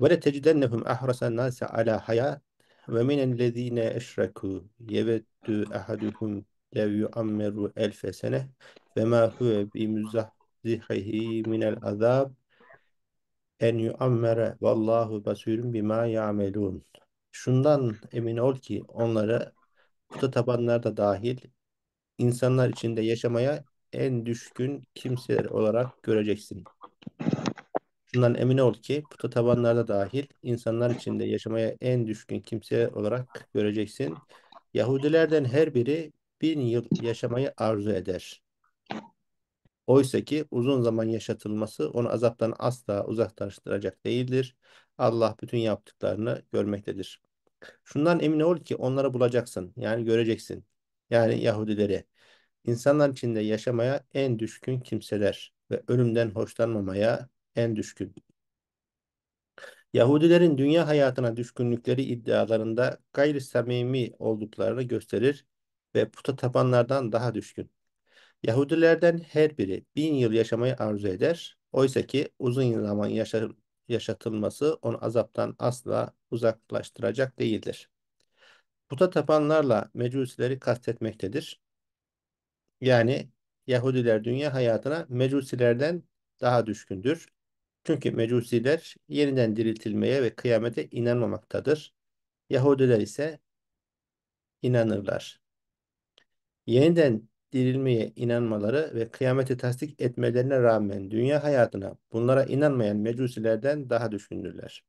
Ve le tecidennehum ahrasan nase ala hayat ve minellezine eşreku yevettu ahaduhum lev yuammeru elfe sene ve ma huve bi muzahzihihi minel azab en yuammere vallahu basirun bima yamelun. Şundan emin ol ki onları puta tabanlar da dahil insanlar içinde yaşamaya en düşkün kimseler olarak göreceksin. Şundan emin ol ki puta tabanlarda dahil insanlar içinde yaşamaya en düşkün kimse olarak göreceksin. Yahudilerden her biri bin yıl yaşamayı arzu eder. Oysa ki uzun zaman yaşatılması onu azaptan asla uzaklaştıracak değildir. Allah bütün yaptıklarını görmektedir. Şundan emin ol ki onları bulacaksın. Yani göreceksin. Yani Yahudileri. İnsanlar içinde yaşamaya en düşkün kimseler ve ölümden hoşlanmamaya en düşkün. Yahudilerin dünya hayatına düşkünlükleri iddialarında gayri samimi olduklarını gösterir ve puta tapanlardan daha düşkün. Yahudilerden her biri bin yıl yaşamayı arzu eder. Oysa ki uzun zaman yaşa yaşatılması onu azaptan asla uzaklaştıracak değildir. Puta tapanlarla mecusileri kastetmektedir. Yani Yahudiler dünya hayatına mecusilerden daha düşkündür. Çünkü mecusiler yeniden diriltilmeye ve kıyamete inanmamaktadır. Yahudiler ise inanırlar. Yeniden dirilmeye inanmaları ve kıyameti tasdik etmelerine rağmen dünya hayatına bunlara inanmayan mecusilerden daha düşkündürler.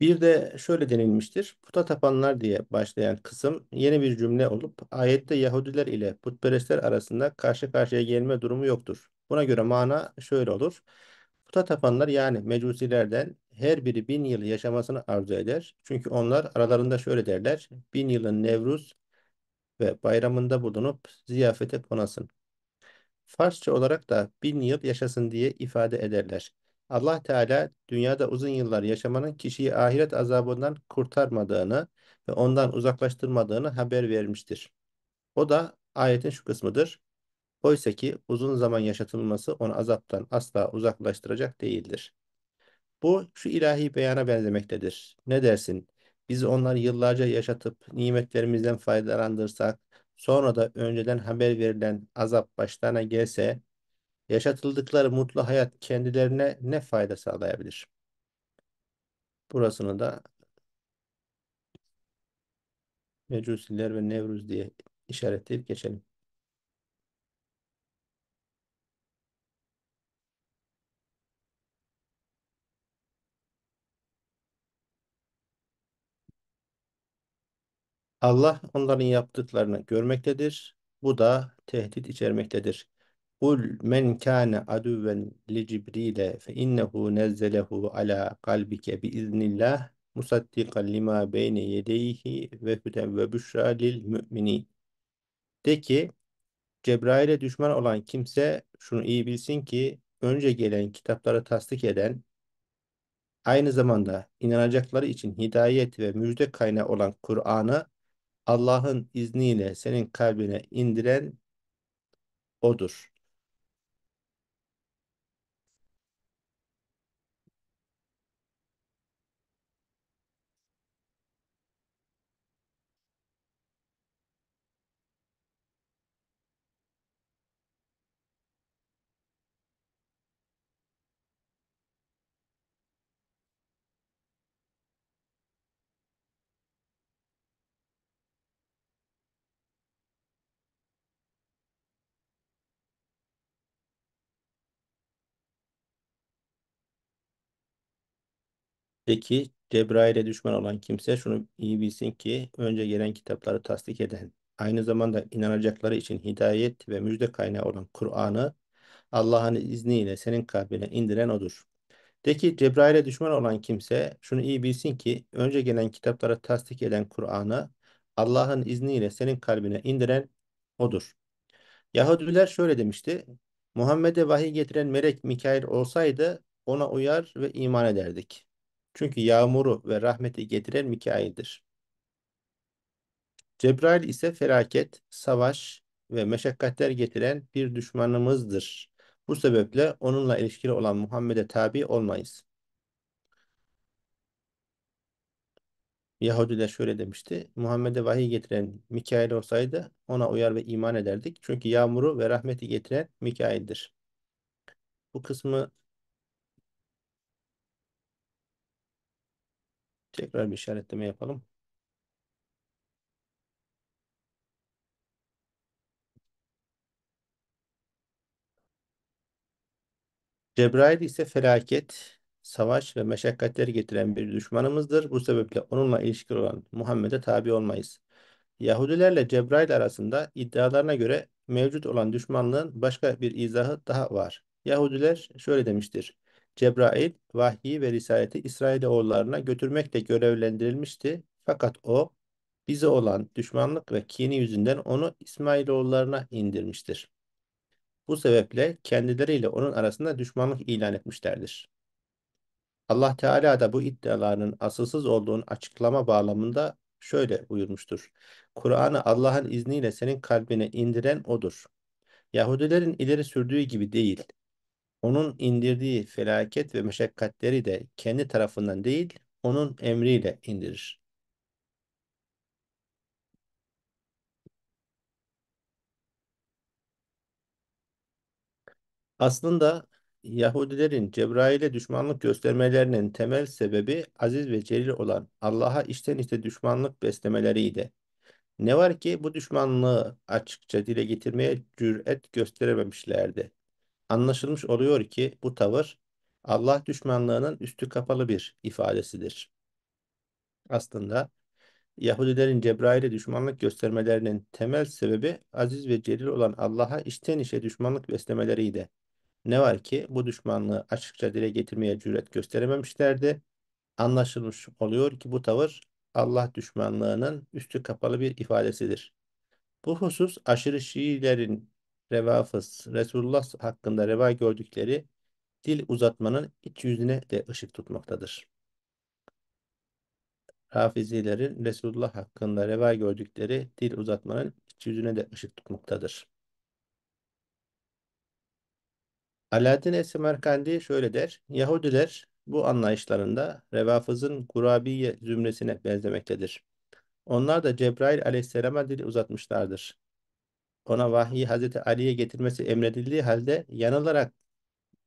Bir de şöyle denilmiştir. Puta tapanlar diye başlayan kısım yeni bir cümle olup ayette Yahudiler ile putperestler arasında karşı karşıya gelme durumu yoktur. Buna göre mana şöyle olur. Puta tapanlar yani mecusilerden her biri bin yıl yaşamasını arzu eder. Çünkü onlar aralarında şöyle derler. Bin yılın Nevruz ve bayramında bulunup ziyafete konasın. Farsça olarak da bin yıl yaşasın diye ifade ederler. Allah Teala dünyada uzun yıllar yaşamanın kişiyi ahiret azabından kurtarmadığını ve ondan uzaklaştırmadığını haber vermiştir. O da ayetin şu kısmıdır. Oysa ki uzun zaman yaşatılması onu azaptan asla uzaklaştıracak değildir. Bu şu ilahi beyana benzemektedir. Ne dersin? Biz onları yıllarca yaşatıp nimetlerimizden faydalandırsak, sonra da önceden haber verilen azap başlarına gelse Yaşatıldıkları mutlu hayat kendilerine ne fayda sağlayabilir? Burasını da Mecusiler ve Nevruz diye işaretleyip geçelim. Allah onların yaptıklarını görmektedir. Bu da tehdit içermektedir. قُلْ مَنْ كَانَ عَدُوًا لِجِبْرِيلَ فَإِنَّهُ نَزَّلَهُ عَلَى قَلْبِكَ بِإِذْنِ اللّٰهِ مُصَدِّقًا لِمَا بَيْنَ يَدَيْهِ وَهُدًا وَبُشْرَى لِلْمُؤْمِنِينَ De ki, Cebrail'e düşman olan kimse şunu iyi bilsin ki, önce gelen kitapları tasdik eden, aynı zamanda inanacakları için hidayet ve müjde kaynağı olan Kur'an'ı Allah'ın izniyle senin kalbine indiren odur. Peki Cebrail'e düşman olan kimse şunu iyi bilsin ki önce gelen kitapları tasdik eden, aynı zamanda inanacakları için hidayet ve müjde kaynağı olan Kur'an'ı Allah'ın izniyle senin kalbine indiren odur. De ki Cebrail'e düşman olan kimse şunu iyi bilsin ki önce gelen kitapları tasdik eden Kur'an'ı Allah'ın izniyle senin kalbine indiren odur. Yahudiler şöyle demişti. Muhammed'e vahiy getiren melek Mikail olsaydı ona uyar ve iman ederdik. Çünkü yağmuru ve rahmeti getiren Mikail'dir. Cebrail ise felaket, savaş ve meşakkatler getiren bir düşmanımızdır. Bu sebeple onunla ilişkili olan Muhammed'e tabi olmayız. Yahudiler şöyle demişti. Muhammed'e vahiy getiren Mikail olsaydı ona uyar ve iman ederdik. Çünkü yağmuru ve rahmeti getiren Mikail'dir. Bu kısmı Tekrar bir işaretleme yapalım. Cebrail ise felaket, savaş ve meşakkatler getiren bir düşmanımızdır. Bu sebeple onunla ilişkili olan Muhammed'e tabi olmayız. Yahudilerle Cebrail arasında iddialarına göre mevcut olan düşmanlığın başka bir izahı daha var. Yahudiler şöyle demiştir. Cebrail vahyi ve risaleti İsrailoğullarına götürmekle görevlendirilmişti. Fakat o bize olan düşmanlık ve kini yüzünden onu İsmailoğullarına indirmiştir. Bu sebeple kendileriyle onun arasında düşmanlık ilan etmişlerdir. Allah Teala da bu iddialarının asılsız olduğunu açıklama bağlamında şöyle buyurmuştur. Kur'an'ı Allah'ın izniyle senin kalbine indiren odur. Yahudilerin ileri sürdüğü gibi değil, onun indirdiği felaket ve meşakkatleri de kendi tarafından değil, onun emriyle indirir. Aslında Yahudilerin Cebrail'e düşmanlık göstermelerinin temel sebebi aziz ve celil olan Allah'a içten içe düşmanlık beslemeleriydi. Ne var ki bu düşmanlığı açıkça dile getirmeye cüret gösterememişlerdi. Anlaşılmış oluyor ki bu tavır Allah düşmanlığının üstü kapalı bir ifadesidir. Aslında Yahudilerin Cebrail'e düşmanlık göstermelerinin temel sebebi aziz ve celil olan Allah'a içten işe düşmanlık beslemeleriydi. Ne var ki bu düşmanlığı açıkça dile getirmeye cüret gösterememişlerdi. Anlaşılmış oluyor ki bu tavır Allah düşmanlığının üstü kapalı bir ifadesidir. Bu husus aşırı Şiilerin revafız, Resulullah hakkında reva gördükleri dil uzatmanın iç yüzüne de ışık tutmaktadır. Rafizilerin Resulullah hakkında reva gördükleri dil uzatmanın iç yüzüne de ışık tutmaktadır. Alaaddin es şöyle der, Yahudiler bu anlayışlarında revafızın Kurabiye zümresine benzemektedir. Onlar da Cebrail aleyhisselama dil uzatmışlardır ona vahyi Hazreti Ali'ye getirmesi emredildiği halde yanılarak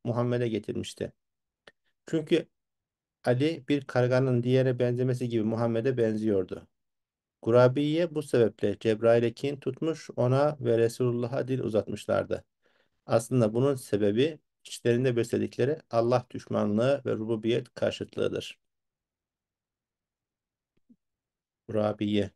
Muhammed'e getirmişti. Çünkü Ali bir karganın diğere benzemesi gibi Muhammed'e benziyordu. Gurabiye bu sebeple Cebrail'e kin tutmuş ona ve Resulullah'a dil uzatmışlardı. Aslında bunun sebebi içlerinde besledikleri Allah düşmanlığı ve rububiyet karşıtlığıdır. Kurabiye.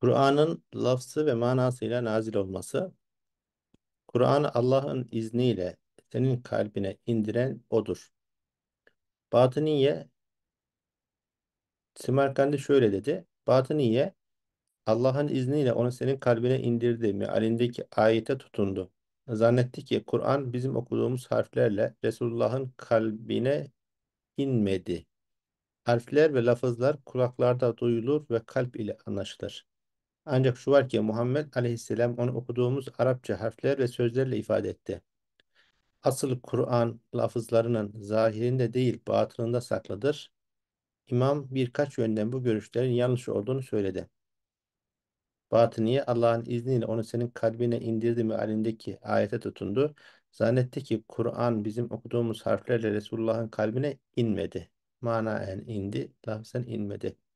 Kur'an'ın lafzı ve manasıyla nazil olması, Kur'an'ı Allah'ın izniyle senin kalbine indiren O'dur. Batıniye, Simerkandi şöyle dedi, Batıniye, Allah'ın izniyle onu senin kalbine indirdi mi? mealindeki ayete tutundu. Zannetti ki Kur'an bizim okuduğumuz harflerle Resulullah'ın kalbine inmedi. Harfler ve lafızlar kulaklarda duyulur ve kalp ile anlaşılır. Ancak şu var ki Muhammed Aleyhisselam onu okuduğumuz Arapça harfler ve sözlerle ifade etti. Asıl Kur'an lafızlarının zahirinde değil batınında saklıdır. İmam birkaç yönden bu görüşlerin yanlış olduğunu söyledi. Batıniye Allah'ın izniyle onu senin kalbine indirdi mealindeki ayete tutundu. Zannetti ki Kur'an bizim okuduğumuz harflerle Resulullah'ın kalbine inmedi. Manaen indi, lafzen inmedi.''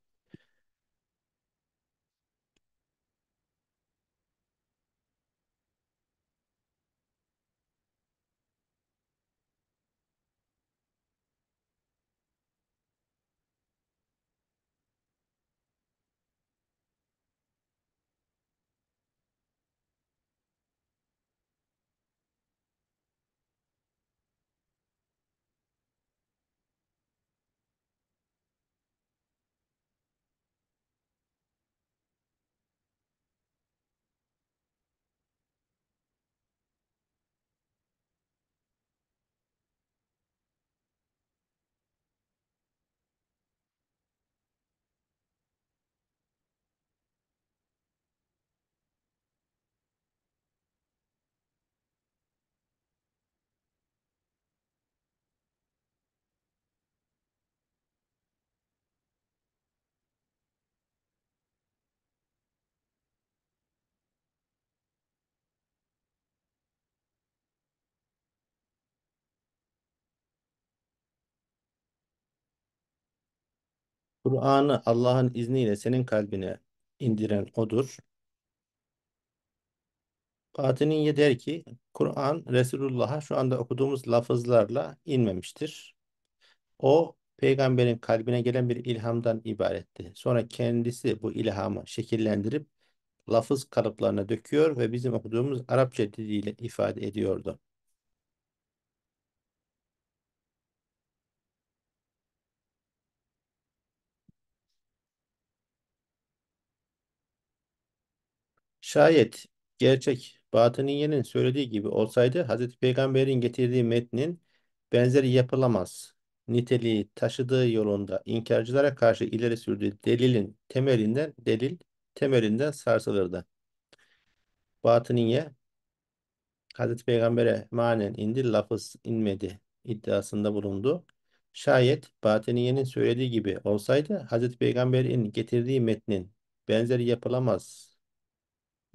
Kur'an'ı Allah'ın izniyle senin kalbine indiren odur. Katiniye der ki Kur'an Resulullah'a şu anda okuduğumuz lafızlarla inmemiştir. O peygamberin kalbine gelen bir ilhamdan ibaretti. Sonra kendisi bu ilhamı şekillendirip lafız kalıplarına döküyor ve bizim okuduğumuz Arapça diliyle ifade ediyordu. Şayet gerçek Batıniye'nin söylediği gibi olsaydı Hazreti Peygamber'in getirdiği metnin benzeri yapılamaz niteliği taşıdığı yolunda inkarcılara karşı ileri sürdüğü delilin temelinden delil temelinden sarsılırdı. Batıniye Hazreti Peygamber'e manen indi lafız inmedi iddiasında bulundu. Şayet Batıniye'nin söylediği gibi olsaydı Hazreti Peygamber'in getirdiği metnin benzeri yapılamaz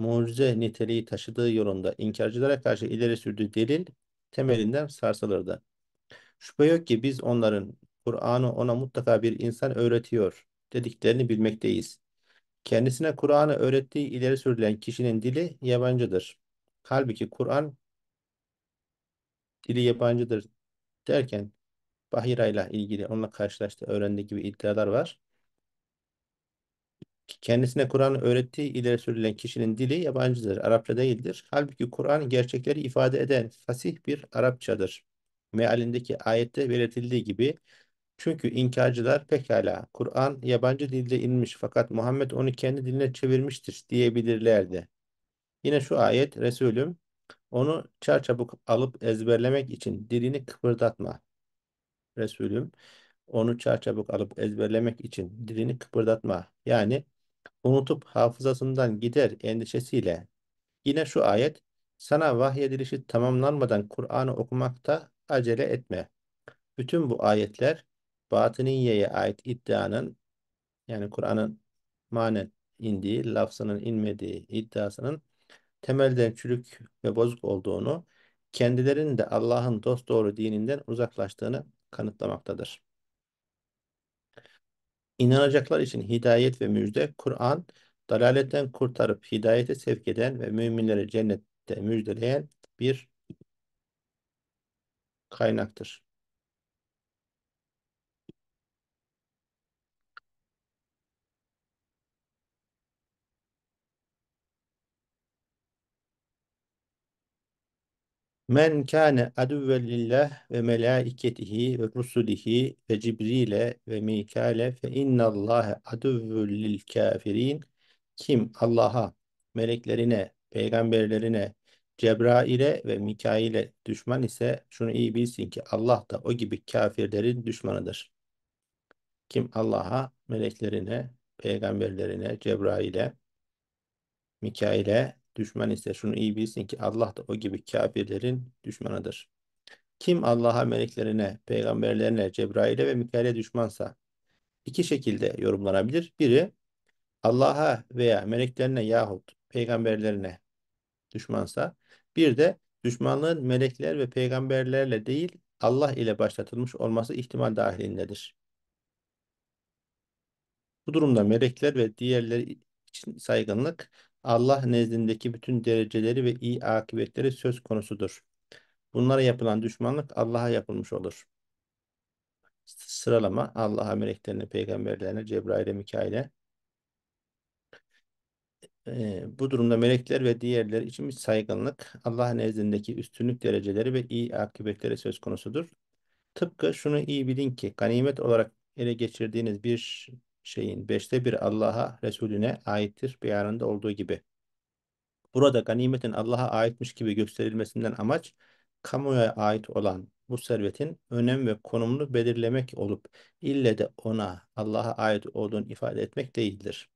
mucize niteliği taşıdığı yolunda inkarcılara karşı ileri sürdüğü delil temelinden sarsılırdı. Şüphe yok ki biz onların Kur'an'ı ona mutlaka bir insan öğretiyor dediklerini bilmekteyiz. Kendisine Kur'an'ı öğrettiği ileri sürülen kişinin dili yabancıdır. Halbuki Kur'an dili yabancıdır derken Bahira ile ilgili onunla karşılaştı öğrendiği gibi iddialar var. Kendisine Kur'an öğrettiği ileri sürülen kişinin dili yabancıdır, Arapça değildir. Halbuki Kur'an gerçekleri ifade eden fasih bir Arapçadır. Mealindeki ayette belirtildiği gibi çünkü inkarcılar pekala Kur'an yabancı dilde inmiş fakat Muhammed onu kendi diline çevirmiştir diyebilirlerdi. Yine şu ayet Resulüm onu çarçabuk alıp ezberlemek için dilini kıpırdatma. Resulüm onu çarçabuk alıp ezberlemek için dilini kıpırdatma. Yani unutup hafızasından gider endişesiyle yine şu ayet sana vahyedilişi tamamlanmadan Kur'an'ı okumakta acele etme. Bütün bu ayetler Batiniye'ye ait iddianın yani Kur'an'ın manen indiği, lafzının inmediği iddiasının temelden çürük ve bozuk olduğunu, kendilerinin de Allah'ın dost doğru dininden uzaklaştığını kanıtlamaktadır. İnanacaklar için hidayet ve müjde Kur'an dalaletten kurtarıp hidayete sevk eden ve müminleri cennette müjdeleyen bir kaynaktır. Men kâne adüvvel lillah ve melâiketihi ve rusulihi ve Cibril'e ve Mikale fe innallâhe adüvvül lil kafirin. Kim Allah'a, meleklerine, peygamberlerine, Cebrail'e ve Mikail'e düşman ise şunu iyi bilsin ki Allah da o gibi kafirlerin düşmanıdır. Kim Allah'a, meleklerine, peygamberlerine, Cebrail'e, Mikail'e düşman ise şunu iyi bilsin ki Allah da o gibi kafirlerin düşmanıdır. Kim Allah'a, meleklerine, peygamberlerine, Cebrail'e ve Mikail'e düşmansa iki şekilde yorumlanabilir. Biri Allah'a veya meleklerine yahut peygamberlerine düşmansa bir de düşmanlığın melekler ve peygamberlerle değil Allah ile başlatılmış olması ihtimal dahilindedir. Bu durumda melekler ve diğerleri için saygınlık Allah nezdindeki bütün dereceleri ve iyi akıbetleri söz konusudur. Bunlara yapılan düşmanlık Allah'a yapılmış olur. Sıralama Allah'a, meleklerine, peygamberlerine, Cebrail'e, Mikail'e. Ee, bu durumda melekler ve diğerleri için bir saygınlık, Allah nezdindeki üstünlük dereceleri ve iyi akıbetleri söz konusudur. Tıpkı şunu iyi bilin ki ganimet olarak ele geçirdiğiniz bir şeyin beşte bir Allah'a, Resulüne aittir beyanında olduğu gibi. Burada ganimetin Allah'a aitmiş gibi gösterilmesinden amaç, kamuya ait olan bu servetin önem ve konumunu belirlemek olup, ille de ona, Allah'a ait olduğunu ifade etmek değildir.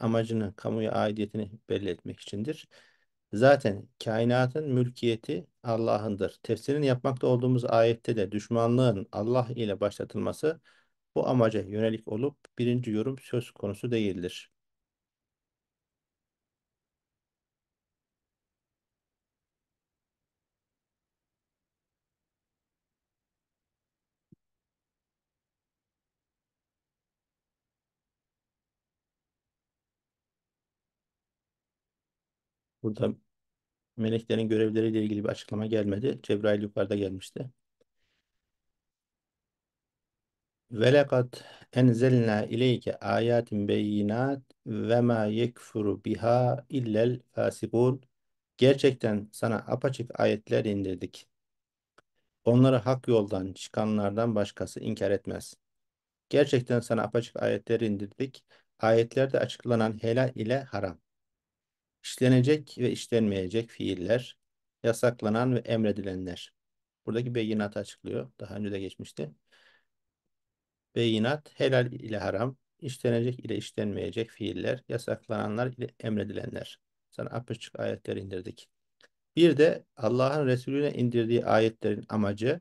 Amacını, kamuya aidiyetini belli etmek içindir. Zaten kainatın mülkiyeti Allah'ındır. Tefsirini yapmakta olduğumuz ayette de düşmanlığın Allah ile başlatılması, bu amaca yönelik olup birinci yorum söz konusu değildir. Burada meleklerin görevleriyle ilgili bir açıklama gelmedi. Cebrail yukarıda gelmişti. Ve lekad enzelna ileyke ayatin beyinat ve ma yekfuru biha illel fasikun. Gerçekten sana apaçık ayetler indirdik. Onları hak yoldan çıkanlardan başkası inkar etmez. Gerçekten sana apaçık ayetler indirdik. Ayetlerde açıklanan helal ile haram. İşlenecek ve işlenmeyecek fiiller, yasaklanan ve emredilenler. Buradaki beyinatı açıklıyor. Daha önce de geçmişti beyinat, helal ile haram, işlenecek ile işlenmeyecek fiiller, yasaklananlar ile emredilenler. Sana apaçık ayetler indirdik. Bir de Allah'ın Resulüne indirdiği ayetlerin amacı,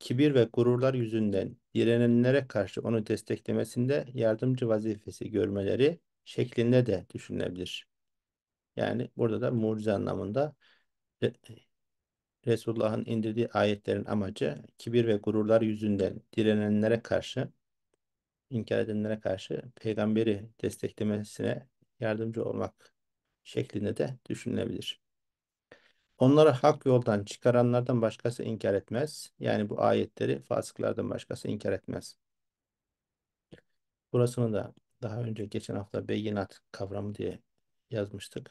kibir ve gururlar yüzünden direnenlere karşı onu desteklemesinde yardımcı vazifesi görmeleri şeklinde de düşünülebilir. Yani burada da mucize anlamında e, Resulullah'ın indirdiği ayetlerin amacı kibir ve gururlar yüzünden direnenlere karşı inkar edenlere karşı peygamberi desteklemesine yardımcı olmak şeklinde de düşünülebilir. Onları hak yoldan çıkaranlardan başkası inkar etmez. Yani bu ayetleri fasıklardan başkası inkar etmez. Burasını da daha önce geçen hafta beyinat kavramı diye yazmıştık.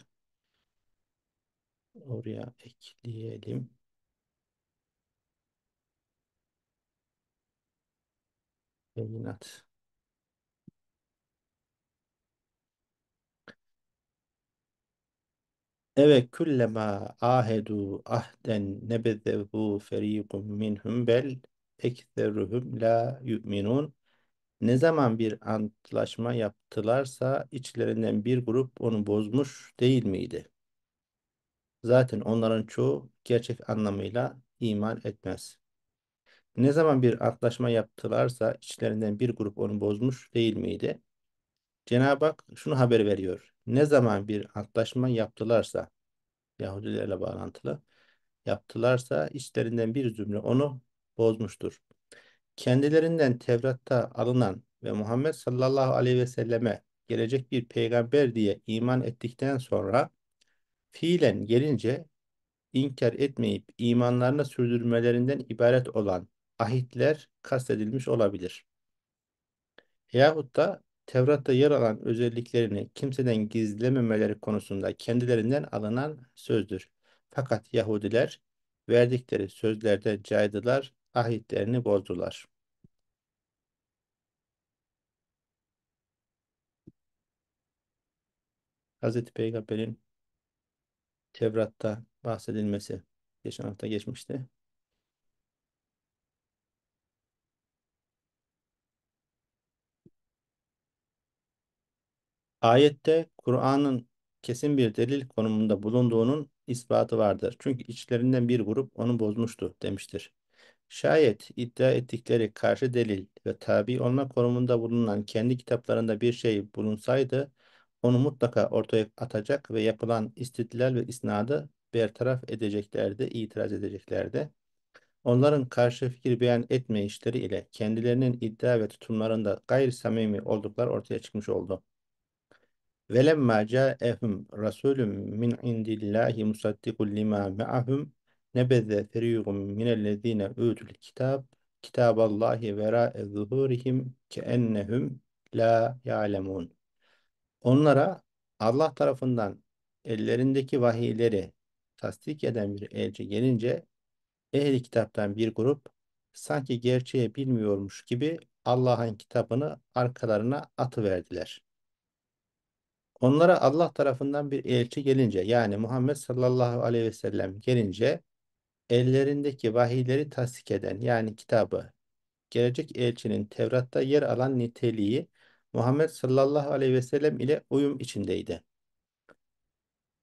Oraya ekleyelim. Beyinat. Evet küllemâ ahedu ahden nebezzehu ferîkun minhum bel ekseruhum la yu'minun. Ne zaman bir antlaşma yaptılarsa içlerinden bir grup onu bozmuş değil miydi? Zaten onların çoğu gerçek anlamıyla iman etmez. Ne zaman bir antlaşma yaptılarsa içlerinden bir grup onu bozmuş değil miydi? Cenab-ı Hak şunu haber veriyor ne zaman bir antlaşma yaptılarsa Yahudilerle bağlantılı yaptılarsa içlerinden bir zümre onu bozmuştur. Kendilerinden Tevrat'ta alınan ve Muhammed sallallahu aleyhi ve selleme gelecek bir peygamber diye iman ettikten sonra fiilen gelince inkar etmeyip imanlarını sürdürmelerinden ibaret olan ahitler kastedilmiş olabilir. Yahut da Tevrat'ta yer alan özelliklerini kimseden gizlememeleri konusunda kendilerinden alınan sözdür. Fakat Yahudiler verdikleri sözlerde caydılar, ahitlerini bozdular. Hz. Peygamber'in Tevrat'ta bahsedilmesi geçen hafta geçmişti. Ayette Kur'an'ın kesin bir delil konumunda bulunduğunun ispatı vardır. Çünkü içlerinden bir grup onu bozmuştu demiştir. Şayet iddia ettikleri karşı delil ve tabi olma konumunda bulunan kendi kitaplarında bir şey bulunsaydı, onu mutlaka ortaya atacak ve yapılan istidlal ve isnadı bertaraf edeceklerdi, itiraz edeceklerdi. Onların karşı fikir beyan işleri ile kendilerinin iddia ve tutumlarında gayri samimi oldukları ortaya çıkmış oldu. Velemma ca'ehum rasulun min indillahi musaddikun lima ma'ahum nebezze feriyun minellezine utul kitab kitaballahi vera'e zuhurihim keennehum la ya'lemun. Onlara Allah tarafından ellerindeki vahiyleri tasdik eden bir elçi gelince ehli kitaptan bir grup sanki gerçeği bilmiyormuş gibi Allah'ın kitabını arkalarına atıverdiler. Onlara Allah tarafından bir elçi gelince yani Muhammed sallallahu aleyhi ve sellem gelince ellerindeki vahiyleri tasdik eden yani kitabı gelecek elçinin Tevrat'ta yer alan niteliği Muhammed sallallahu aleyhi ve sellem ile uyum içindeydi.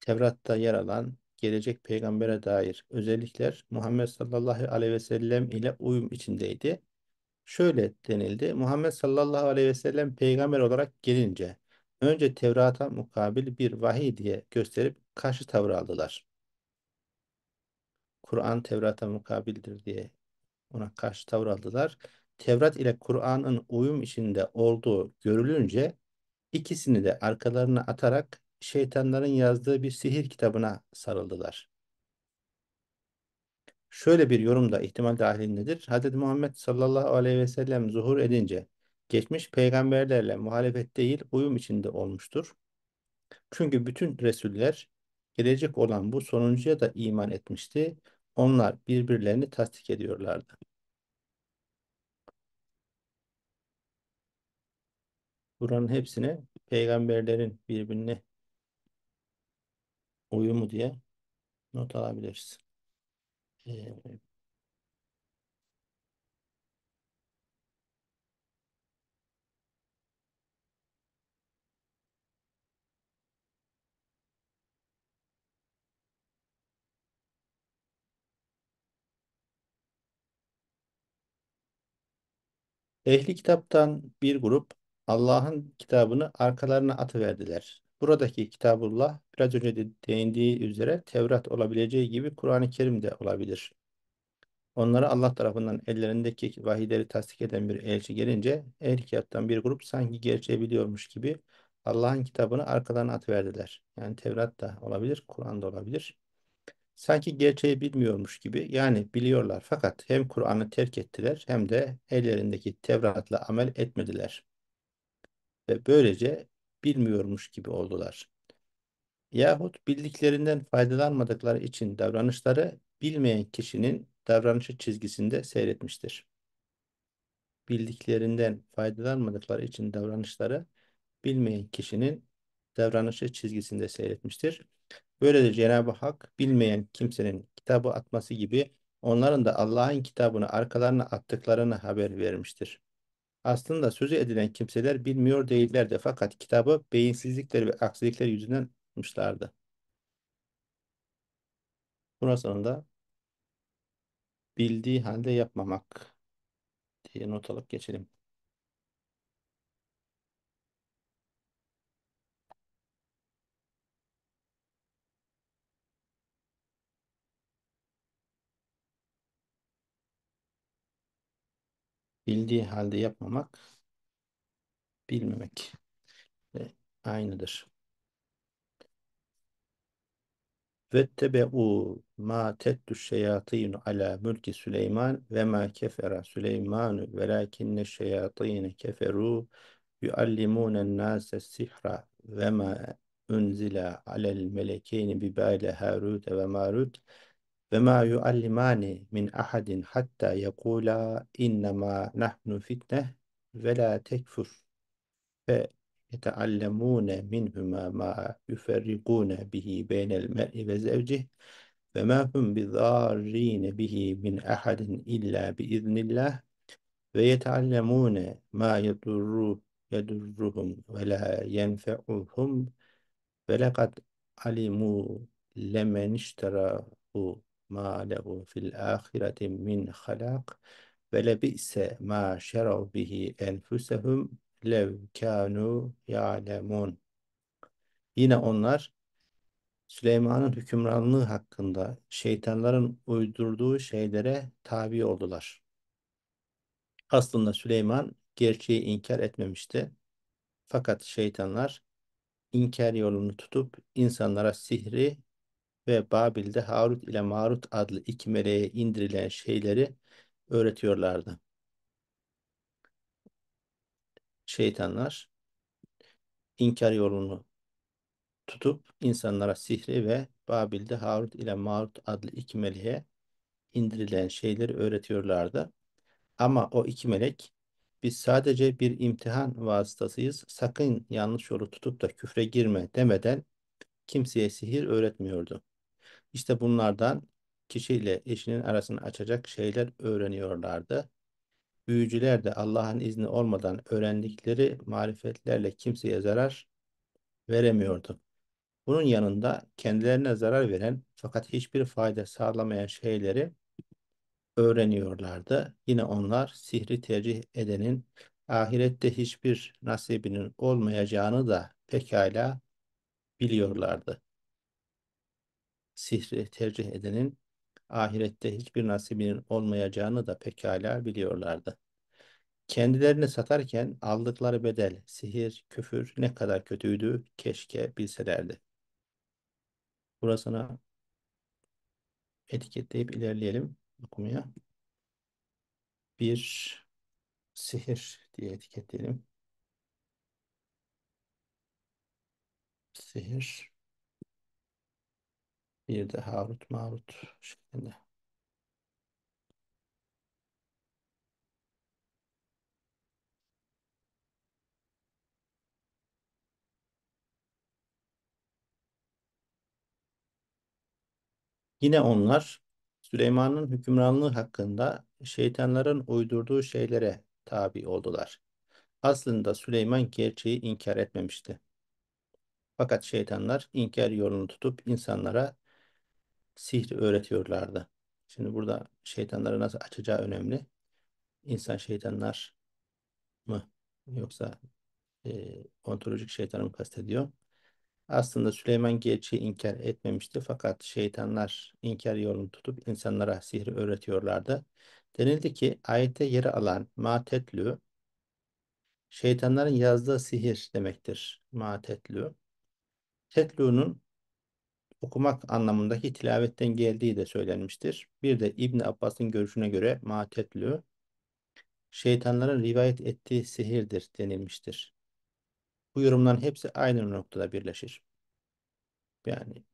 Tevrat'ta yer alan gelecek peygambere dair özellikler Muhammed sallallahu aleyhi ve sellem ile uyum içindeydi. Şöyle denildi. Muhammed sallallahu aleyhi ve sellem peygamber olarak gelince önce Tevrat'a mukabil bir vahiy diye gösterip karşı tavır aldılar. Kur'an Tevrat'a mukabildir diye ona karşı tavır aldılar. Tevrat ile Kur'an'ın uyum içinde olduğu görülünce ikisini de arkalarına atarak şeytanların yazdığı bir sihir kitabına sarıldılar. Şöyle bir yorum da ihtimal dahilindedir. Hz. Muhammed sallallahu aleyhi ve sellem zuhur edince geçmiş peygamberlerle muhalefet değil uyum içinde olmuştur. Çünkü bütün Resuller gelecek olan bu sonuncuya da iman etmişti. Onlar birbirlerini tasdik ediyorlardı. Buranın hepsine peygamberlerin birbirine uyumu diye not alabiliriz. Ee, Ehli kitaptan bir grup Allah'ın kitabını arkalarına atıverdiler. Buradaki kitabullah biraz önce de değindiği üzere Tevrat olabileceği gibi Kur'an-ı Kerim de olabilir. Onlara Allah tarafından ellerindeki vahiyleri tasdik eden bir elçi gelince ehli kitaptan bir grup sanki gerçeği biliyormuş gibi Allah'ın kitabını arkalarına atıverdiler. Yani Tevrat da olabilir, Kur'an da olabilir. Sanki gerçeği bilmiyormuş gibi yani biliyorlar fakat hem Kur'an'ı terk ettiler hem de ellerindeki Tevrat'la amel etmediler. Ve böylece bilmiyormuş gibi oldular. Yahut bildiklerinden faydalanmadıkları için davranışları bilmeyen kişinin davranışı çizgisinde seyretmiştir. Bildiklerinden faydalanmadıkları için davranışları bilmeyen kişinin davranışı çizgisinde seyretmiştir. Böyle de Cenab-ı Hak bilmeyen kimsenin kitabı atması gibi onların da Allah'ın kitabını arkalarına attıklarını haber vermiştir. Aslında sözü edilen kimseler bilmiyor değillerdi fakat kitabı beyinsizlikler ve aksilikleri yüzünden atmışlardı. Burasını da bildiği halde yapmamak diye not alıp geçelim. bildiği halde yapmamak bilmemek ve aynıdır. Ve tebe'u ma tettü şeyatîn ala mülki Süleyman ve ma kefera Süleymanu velakinne şeyatîne keferu yuallimûnen nâse sihra ve ma unzila alel melekeyni bibâle Harut ve Marut فما يعلمان من أحد حتى يقولا إنما نحن فتنة ولا تكفر فيتعلمون منهما ما يفرقون به بين المرء وزوجه فما هم بضارين به من أحد إلا بإذن الله ويتعلمون ما يضر يضرهم ولا ينفعهم ولقد علموا لمن اشتراه ma lehu fil ahireti min halak ve lebise ma şerav bihi enfusehum lev kanu ya'lemun. Yine onlar Süleyman'ın hükümranlığı hakkında şeytanların uydurduğu şeylere tabi oldular. Aslında Süleyman gerçeği inkar etmemişti. Fakat şeytanlar inkar yolunu tutup insanlara sihri ve Babil'de Harut ile Marut adlı iki meleğe indirilen şeyleri öğretiyorlardı. Şeytanlar inkar yolunu tutup insanlara sihri ve Babil'de Harut ile Marut adlı iki meleğe indirilen şeyleri öğretiyorlardı. Ama o iki melek biz sadece bir imtihan vasıtasıyız. Sakın yanlış yolu tutup da küfre girme demeden kimseye sihir öğretmiyordu. İşte bunlardan kişiyle eşinin arasını açacak şeyler öğreniyorlardı. Büyücüler de Allah'ın izni olmadan öğrendikleri marifetlerle kimseye zarar veremiyordu. Bunun yanında kendilerine zarar veren fakat hiçbir fayda sağlamayan şeyleri öğreniyorlardı. Yine onlar sihri tercih edenin ahirette hiçbir nasibinin olmayacağını da pekala biliyorlardı sihri tercih edenin ahirette hiçbir nasibinin olmayacağını da pekala biliyorlardı. Kendilerini satarken aldıkları bedel, sihir, küfür ne kadar kötüydü keşke bilselerdi. Burasına etiketleyip ilerleyelim okumaya. Bir sihir diye etiketleyelim. Sihir. Bir de Harut Marut şeklinde. Yine onlar Süleyman'ın hükümranlığı hakkında şeytanların uydurduğu şeylere tabi oldular. Aslında Süleyman gerçeği inkar etmemişti. Fakat şeytanlar inkar yolunu tutup insanlara sihri öğretiyorlardı. Şimdi burada şeytanları nasıl açacağı önemli. İnsan şeytanlar mı yoksa e, ontolojik şeytanı mı kastediyor? Aslında Süleyman gerçeği inkar etmemişti fakat şeytanlar inkar yolunu tutup insanlara sihri öğretiyorlardı. Denildi ki ayette yeri alan matetlü şeytanların yazdığı sihir demektir. Matetlü. Tetlü'nün okumak anlamındaki tilavetten geldiği de söylenmiştir. Bir de İbn Abbas'ın görüşüne göre matetlü şeytanların rivayet ettiği sihirdir denilmiştir. Bu yorumların hepsi aynı noktada birleşir. Yani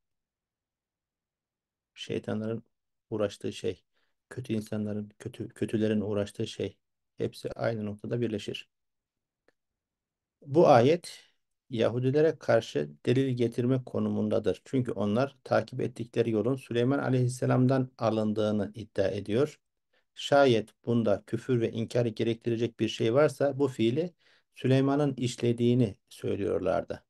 şeytanların uğraştığı şey, kötü insanların, kötü kötülerin uğraştığı şey hepsi aynı noktada birleşir. Bu ayet Yahudilere karşı delil getirme konumundadır. Çünkü onlar takip ettikleri yolun Süleyman aleyhisselamdan alındığını iddia ediyor. Şayet bunda küfür ve inkar gerektirecek bir şey varsa bu fiili Süleyman'ın işlediğini söylüyorlardı.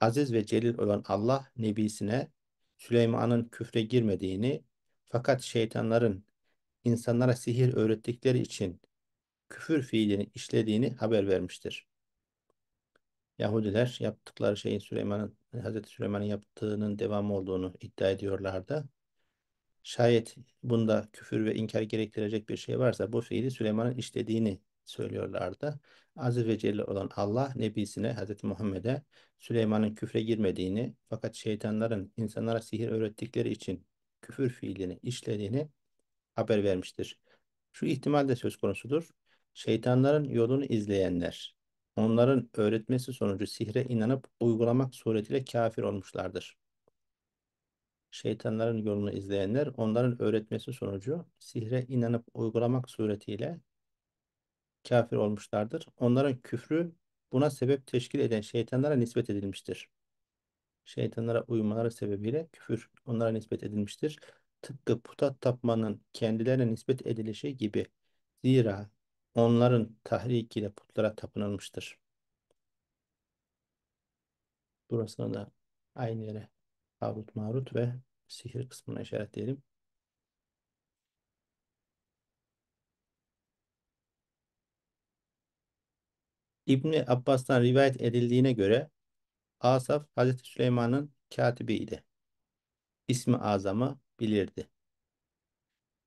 Aziz ve celil olan Allah nebisine Süleyman'ın küfre girmediğini fakat şeytanların insanlara sihir öğrettikleri için küfür fiilini işlediğini haber vermiştir. Yahudiler yaptıkları şeyin Süleyman'ın Hazreti Süleyman'ın yaptığının devamı olduğunu iddia ediyorlardı. Şayet bunda küfür ve inkar gerektirecek bir şey varsa bu fiili Süleyman'ın işlediğini söylüyorlardı. Aziz ve Celle olan Allah Nebisine Hazreti Muhammed'e Süleyman'ın küfre girmediğini fakat şeytanların insanlara sihir öğrettikleri için küfür fiilini işlediğini haber vermiştir. Şu ihtimal de söz konusudur. Şeytanların yolunu izleyenler onların öğretmesi sonucu sihre inanıp uygulamak suretiyle kafir olmuşlardır. Şeytanların yolunu izleyenler onların öğretmesi sonucu sihre inanıp uygulamak suretiyle kafir olmuşlardır. Onların küfrü buna sebep teşkil eden şeytanlara nispet edilmiştir. Şeytanlara uymaları sebebiyle küfür onlara nispet edilmiştir. Tıpkı puta tapmanın kendilerine nispet edilişi gibi. Zira onların tahrikiyle putlara tapınılmıştır. Burasına da aynı yere Harut Marut ve sihir kısmına işaretleyelim. İbni Abbas'tan rivayet edildiğine göre Asaf Hazreti Süleyman'ın katibiydi. İsmi azamı bilirdi.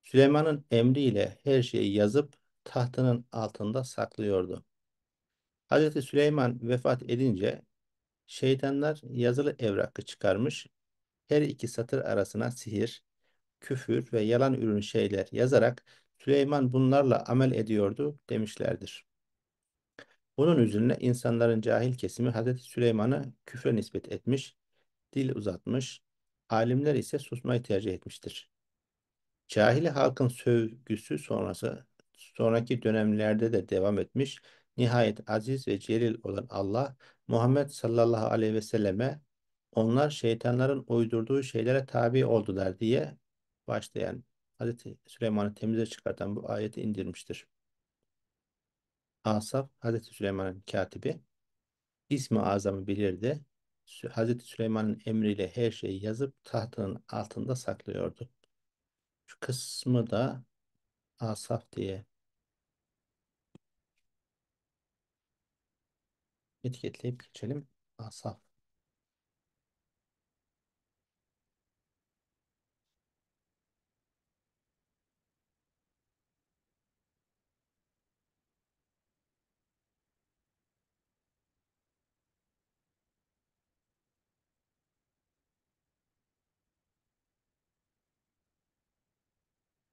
Süleyman'ın emriyle her şeyi yazıp tahtının altında saklıyordu. Hz. Süleyman vefat edince şeytanlar yazılı evrakı çıkarmış, her iki satır arasına sihir, küfür ve yalan ürün şeyler yazarak Süleyman bunlarla amel ediyordu demişlerdir. Bunun üzerine insanların cahil kesimi Hz. Süleyman'ı küfre nispet etmiş, dil uzatmış, alimler ise susmayı tercih etmiştir. Cahili halkın sövgüsü sonrası sonraki dönemlerde de devam etmiş. Nihayet aziz ve celil olan Allah Muhammed sallallahu aleyhi ve selleme onlar şeytanların uydurduğu şeylere tabi oldular diye başlayan Hazreti Süleyman'ı temize çıkartan bu ayeti indirmiştir. Asaf Hazreti Süleyman'ın katibi ismi azamı bilirdi. Hazreti Süleyman'ın emriyle her şeyi yazıp tahtının altında saklıyordu. Şu kısmı da Asaf diye. etiketleyip geçelim. Asaf.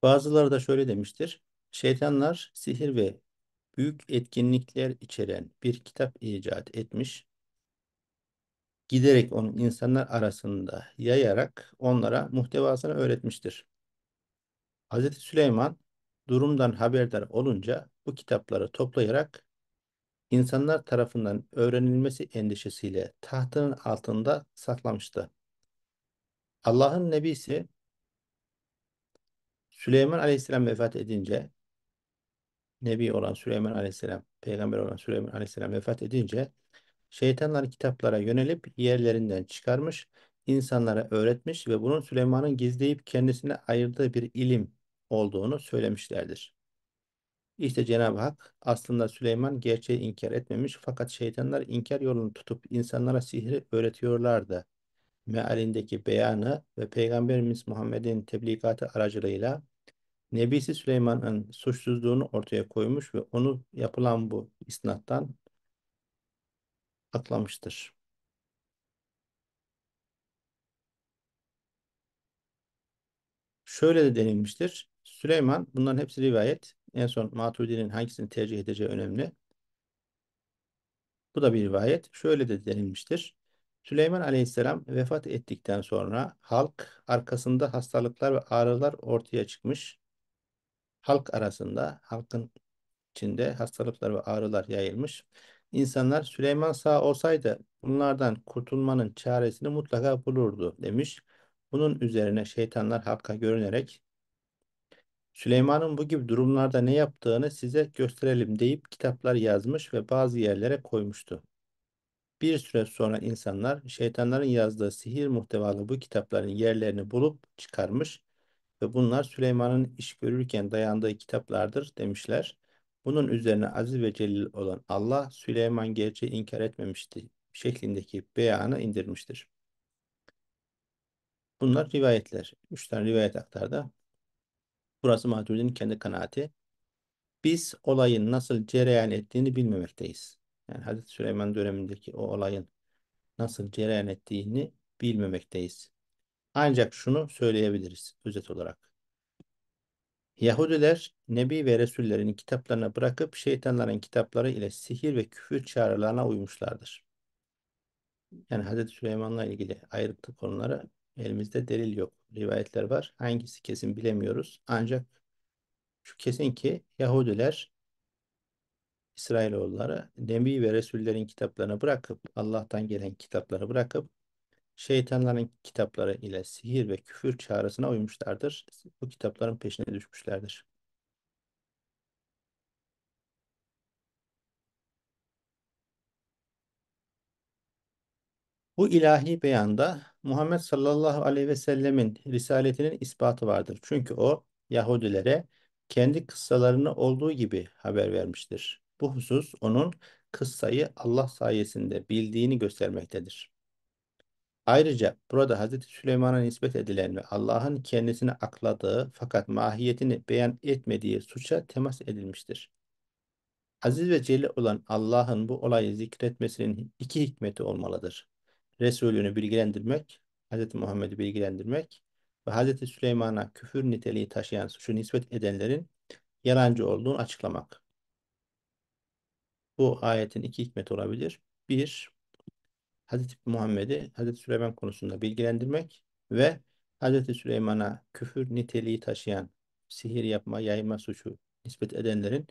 Bazıları da şöyle demiştir. Şeytanlar sihir ve büyük etkinlikler içeren bir kitap icat etmiş. Giderek onu insanlar arasında yayarak onlara muhtevasını öğretmiştir. Hz. Süleyman durumdan haberdar olunca bu kitapları toplayarak insanlar tarafından öğrenilmesi endişesiyle tahtının altında saklamıştı. Allah'ın nebisi Süleyman Aleyhisselam vefat edince Nebi olan Süleyman Aleyhisselam, peygamber olan Süleyman Aleyhisselam vefat edince şeytanlar kitaplara yönelip yerlerinden çıkarmış, insanlara öğretmiş ve bunun Süleyman'ın gizleyip kendisine ayırdığı bir ilim olduğunu söylemişlerdir. İşte Cenab-ı Hak aslında Süleyman gerçeği inkar etmemiş fakat şeytanlar inkar yolunu tutup insanlara sihri öğretiyorlardı mealindeki beyanı ve Peygamberimiz Muhammed'in tebligatı aracılığıyla Nebisi Süleyman'ın suçsuzluğunu ortaya koymuş ve onu yapılan bu isnattan atlamıştır. Şöyle de denilmiştir. Süleyman, bunların hepsi rivayet. En son Maturidi'nin hangisini tercih edeceği önemli. Bu da bir rivayet. Şöyle de denilmiştir. Süleyman Aleyhisselam vefat ettikten sonra halk arkasında hastalıklar ve ağrılar ortaya çıkmış. Halk arasında, halkın içinde hastalıklar ve ağrılar yayılmış. İnsanlar Süleyman sağ olsaydı bunlardan kurtulmanın çaresini mutlaka bulurdu demiş. Bunun üzerine şeytanlar halka görünerek Süleyman'ın bu gibi durumlarda ne yaptığını size gösterelim deyip kitaplar yazmış ve bazı yerlere koymuştu. Bir süre sonra insanlar şeytanların yazdığı sihir muhtevalı bu kitapların yerlerini bulup çıkarmış ve bunlar Süleyman'ın iş görürken dayandığı kitaplardır demişler. Bunun üzerine aziz ve celil olan Allah Süleyman gerçeği inkar etmemişti şeklindeki beyanı indirmiştir. Bunlar rivayetler. Üç tane rivayet aktardı. Burası Maturidi'nin kendi kanaati. Biz olayın nasıl cereyan ettiğini bilmemekteyiz. Yani Hazreti Süleyman dönemindeki o olayın nasıl cereyan ettiğini bilmemekteyiz. Ancak şunu söyleyebiliriz özet olarak. Yahudiler Nebi ve Resullerin kitaplarına bırakıp şeytanların kitapları ile sihir ve küfür çağrılarına uymuşlardır. Yani Hz. Süleyman'la ilgili ayrıntı konuları elimizde delil yok. Rivayetler var. Hangisi kesin bilemiyoruz. Ancak şu kesin ki Yahudiler İsrailoğulları Nebi ve Resullerin kitaplarını bırakıp Allah'tan gelen kitapları bırakıp şeytanların kitapları ile sihir ve küfür çağrısına uymuşlardır. Bu kitapların peşine düşmüşlerdir. Bu ilahi beyanda Muhammed sallallahu aleyhi ve sellemin risaletinin ispatı vardır. Çünkü o Yahudilere kendi kıssalarını olduğu gibi haber vermiştir. Bu husus onun kıssayı Allah sayesinde bildiğini göstermektedir. Ayrıca burada Hz. Süleyman'a nispet edilen ve Allah'ın kendisini akladığı fakat mahiyetini beyan etmediği suça temas edilmiştir. Aziz ve celil olan Allah'ın bu olayı zikretmesinin iki hikmeti olmalıdır. Resulünü bilgilendirmek, Hz. Muhammed'i bilgilendirmek ve Hz. Süleyman'a küfür niteliği taşıyan suçu nispet edenlerin yalancı olduğunu açıklamak. Bu ayetin iki hikmeti olabilir. Bir, Hazreti Muhammed'i Hazreti Süleyman konusunda bilgilendirmek ve Hazreti Süleyman'a küfür niteliği taşıyan sihir yapma, yayma suçu nispet edenlerin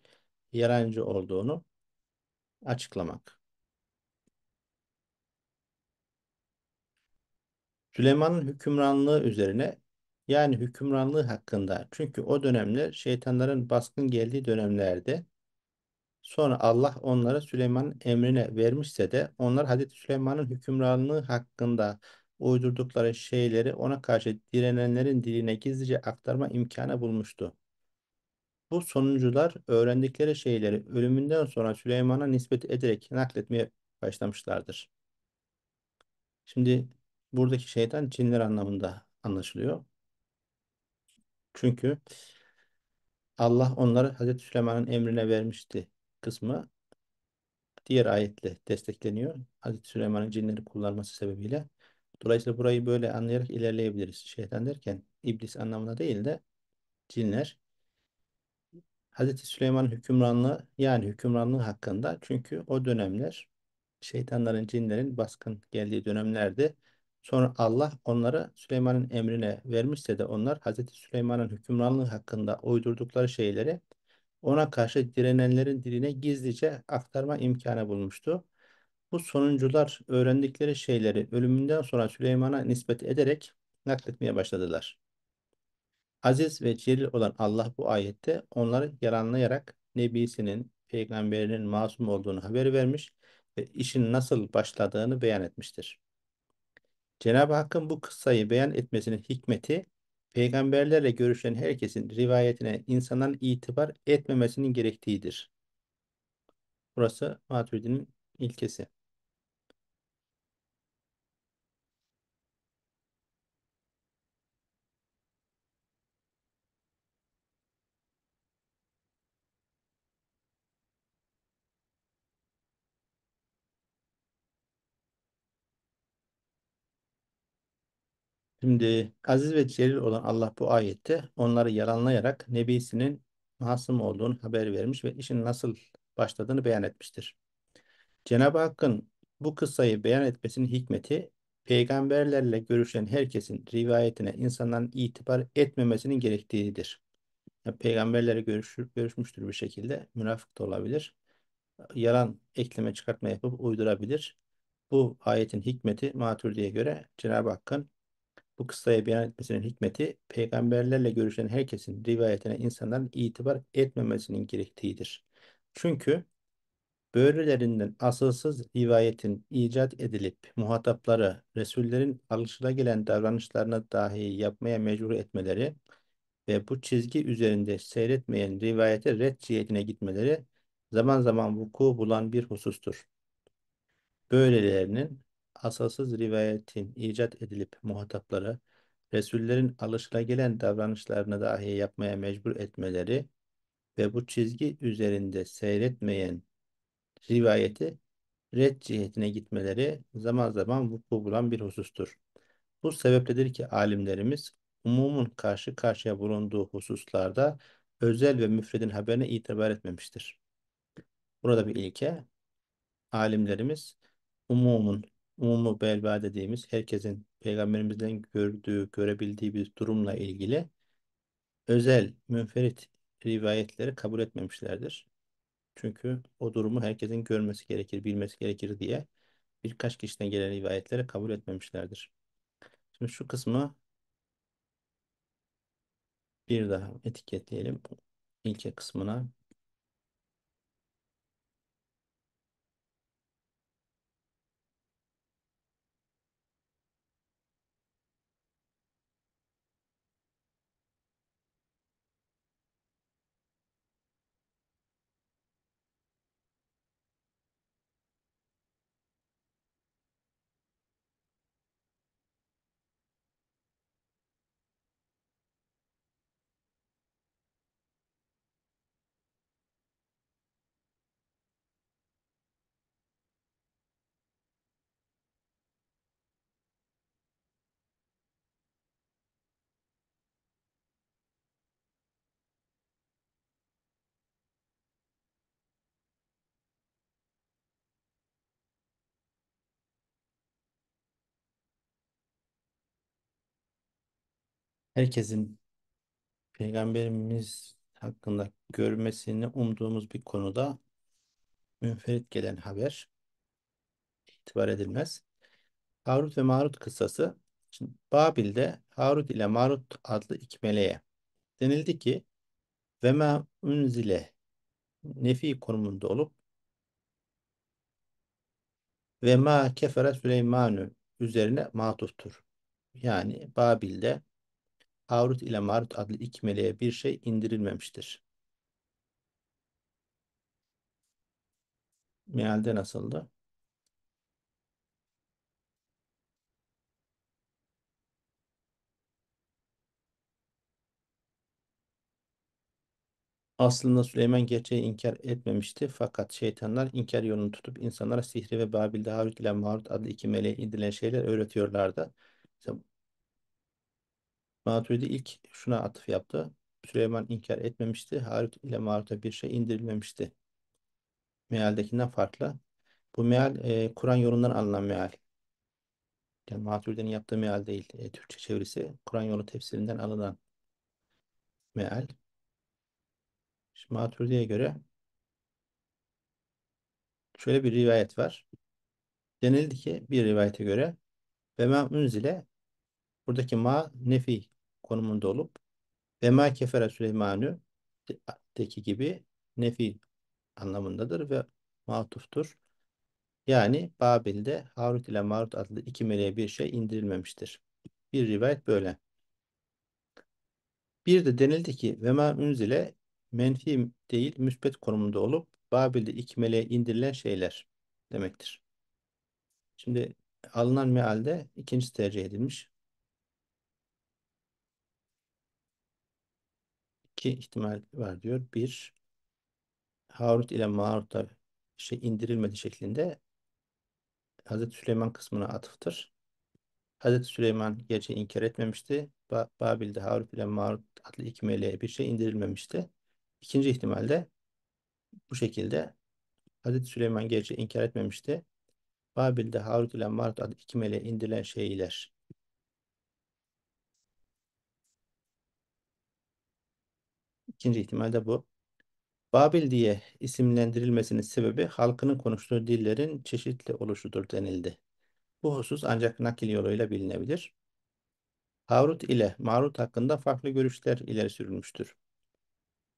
yalancı olduğunu açıklamak. Süleyman'ın hükümranlığı üzerine yani hükümranlığı hakkında çünkü o dönemler şeytanların baskın geldiği dönemlerde Sonra Allah onlara Süleyman'ın emrine vermişse de onlar Hazreti Süleyman'ın hükümranlığı hakkında uydurdukları şeyleri ona karşı direnenlerin diline gizlice aktarma imkanı bulmuştu. Bu sonuncular öğrendikleri şeyleri ölümünden sonra Süleyman'a nispet ederek nakletmeye başlamışlardır. Şimdi buradaki şeytan cinler anlamında anlaşılıyor. Çünkü Allah onları Hazreti Süleyman'ın emrine vermişti kısmı diğer ayetle destekleniyor. Hazreti Süleyman'ın cinleri kullanması sebebiyle. Dolayısıyla burayı böyle anlayarak ilerleyebiliriz. Şeytan derken iblis anlamına değil de cinler. Hazreti Süleyman'ın hükümranlığı yani hükümranlığı hakkında çünkü o dönemler şeytanların, cinlerin baskın geldiği dönemlerdi. Sonra Allah onları Süleyman'ın emrine vermişse de onlar Hazreti Süleyman'ın hükümranlığı hakkında uydurdukları şeyleri ona karşı direnenlerin diline gizlice aktarma imkanı bulmuştu. Bu sonuncular öğrendikleri şeyleri ölümünden sonra Süleyman'a nispet ederek nakletmeye başladılar. Aziz ve celil olan Allah bu ayette onları yaranlayarak nebisinin, peygamberinin masum olduğunu haber vermiş ve işin nasıl başladığını beyan etmiştir. Cenab-ı Hakk'ın bu kıssayı beyan etmesinin hikmeti peygamberlerle görüşen herkesin rivayetine insanların itibar etmemesinin gerektiğidir. Burası Maturidi'nin ilkesi. Şimdi aziz ve celil olan Allah bu ayette onları yalanlayarak nebisinin masum olduğunu haber vermiş ve işin nasıl başladığını beyan etmiştir. Cenab-ı Hakk'ın bu kıssayı beyan etmesinin hikmeti peygamberlerle görüşen herkesin rivayetine insanların itibar etmemesinin gerektiğidir. Yani peygamberlere görüşür, görüşmüştür bir şekilde. Münafık da olabilir. Yalan ekleme çıkartma yapıp uydurabilir. Bu ayetin hikmeti Maturidi'ye göre Cenab-ı Hakk'ın bu kıssaya beyan etmesinin hikmeti peygamberlerle görüşen herkesin rivayetine insanların itibar etmemesinin gerektiğidir. Çünkü böylelerinden asılsız rivayetin icat edilip muhatapları Resullerin alışılagelen davranışlarına dahi yapmaya mecbur etmeleri ve bu çizgi üzerinde seyretmeyen rivayete red cihetine gitmeleri zaman zaman vuku bulan bir husustur. Böylelerinin asılsız rivayetin icat edilip muhatapları Resullerin alışılagelen davranışlarını dahi yapmaya mecbur etmeleri ve bu çizgi üzerinde seyretmeyen rivayeti red cihetine gitmeleri zaman zaman vuku bulan bir husustur. Bu sebepledir ki alimlerimiz umumun karşı karşıya bulunduğu hususlarda özel ve müfredin haberine itibar etmemiştir. Burada bir ilke alimlerimiz umumun umumu belva dediğimiz herkesin peygamberimizden gördüğü, görebildiği bir durumla ilgili özel, münferit rivayetleri kabul etmemişlerdir. Çünkü o durumu herkesin görmesi gerekir, bilmesi gerekir diye birkaç kişiden gelen rivayetleri kabul etmemişlerdir. Şimdi şu kısmı bir daha etiketleyelim. İlke kısmına herkesin Peygamberimiz hakkında görmesini umduğumuz bir konuda münferit gelen haber itibar edilmez. Harut ve Marut kıssası Şimdi Babil'de Harut ile Marut adlı iki meleğe denildi ki ve ma unzile nefi konumunda olup ve ma kefere Süleymanu üzerine matuftur. Yani Babil'de Harut ile Marut adlı iki meleğe bir şey indirilmemiştir. Mealde nasıldı? Aslında Süleyman gerçeği inkar etmemişti fakat şeytanlar inkar yolunu tutup insanlara sihri ve Babil'de Harut ile Marut adlı iki meleğe indirilen şeyler öğretiyorlardı. Maturidi ilk şuna atıf yaptı. Süleyman inkar etmemişti. Harut ile Marut'a bir şey indirilmemişti. Meal'dekinden farklı. Bu meal e, Kur'an yolundan alınan meal. Yani Maturidi'nin yaptığı meal değil. E, Türkçe çevirisi Kur'an yolu tefsirinden alınan meal. Şimdi Maturidi'ye göre şöyle bir rivayet var. Denildi ki bir rivayete göre ve ma unzile buradaki ma nefi konumunda olup ve ma kefere Süleyman'ı deki gibi nefi anlamındadır ve matuftur. Yani Babil'de Harut ile Marut adlı iki meleğe bir şey indirilmemiştir. Bir rivayet böyle. Bir de denildi ki Vema Münzile menfi değil müspet konumunda olup Babil'de iki meleğe indirilen şeyler demektir. Şimdi alınan mealde ikinci tercih edilmiş. iki ihtimal var diyor. Bir, Harut ile Marut'a şey indirilmedi şeklinde Hazreti Süleyman kısmına atıftır. Hazreti Süleyman gerçeği inkar etmemişti. Ba Babil'de Harut ile Marut adlı iki meleğe bir şey indirilmemişti. İkinci ihtimalde bu şekilde Hazreti Süleyman gerçeği inkar etmemişti. Babil'de Harut ile Marut adlı iki meleğe indirilen şeyler İkinci ihtimal de bu. Babil diye isimlendirilmesinin sebebi halkının konuştuğu dillerin çeşitli oluşudur denildi. Bu husus ancak nakil yoluyla bilinebilir. Harut ile Marut hakkında farklı görüşler ileri sürülmüştür.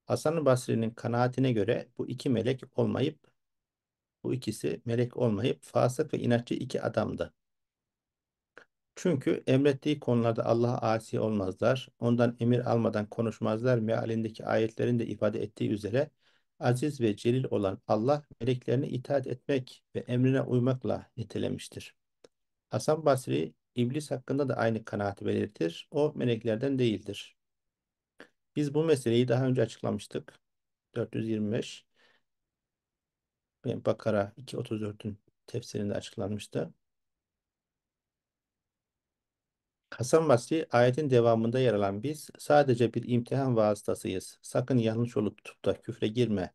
Hasan Basri'nin kanaatine göre bu iki melek olmayıp bu ikisi melek olmayıp fasık ve inatçı iki adamdı. Çünkü emrettiği konularda Allah'a asi olmazlar, ondan emir almadan konuşmazlar mealindeki ayetlerin de ifade ettiği üzere aziz ve celil olan Allah meleklerine itaat etmek ve emrine uymakla nitelemiştir. Hasan Basri iblis hakkında da aynı kanaati belirtir. O meleklerden değildir. Biz bu meseleyi daha önce açıklamıştık. 425 Bakara 2.34'ün tefsirinde açıklanmıştı. Hasan Basri ayetin devamında yer alan biz sadece bir imtihan vasıtasıyız. Sakın yanlış olup tutup da küfre girme.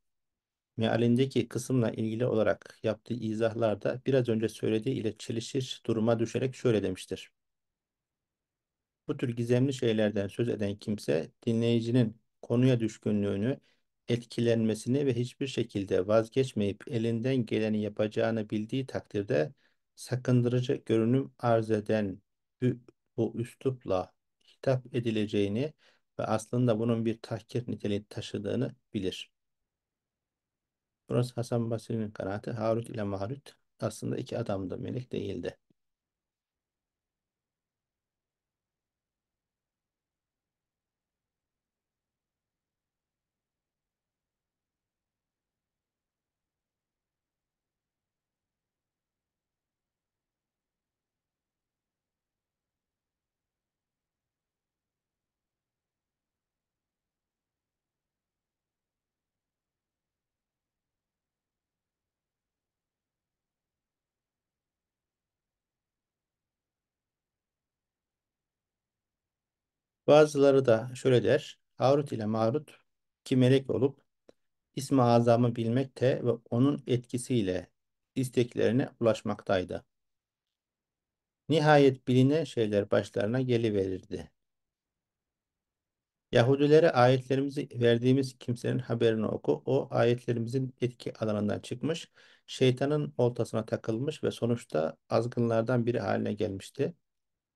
Mealindeki kısımla ilgili olarak yaptığı izahlarda biraz önce söylediği ile çelişir duruma düşerek şöyle demiştir. Bu tür gizemli şeylerden söz eden kimse dinleyicinin konuya düşkünlüğünü, etkilenmesini ve hiçbir şekilde vazgeçmeyip elinden geleni yapacağını bildiği takdirde sakındırıcı görünüm arz eden bu üslupla hitap edileceğini ve aslında bunun bir tahkir niteliği taşıdığını bilir. Burası Hasan Basri'nin kanaati. Harut ile Marut aslında iki adamdı, melek değildi. Bazıları da şöyle der. Harut ile Marut ki melek olup ismi azamı bilmekte ve onun etkisiyle isteklerine ulaşmaktaydı. Nihayet biline şeyler başlarına geliverirdi. Yahudilere ayetlerimizi verdiğimiz kimsenin haberini oku. O ayetlerimizin etki alanından çıkmış, şeytanın oltasına takılmış ve sonuçta azgınlardan biri haline gelmişti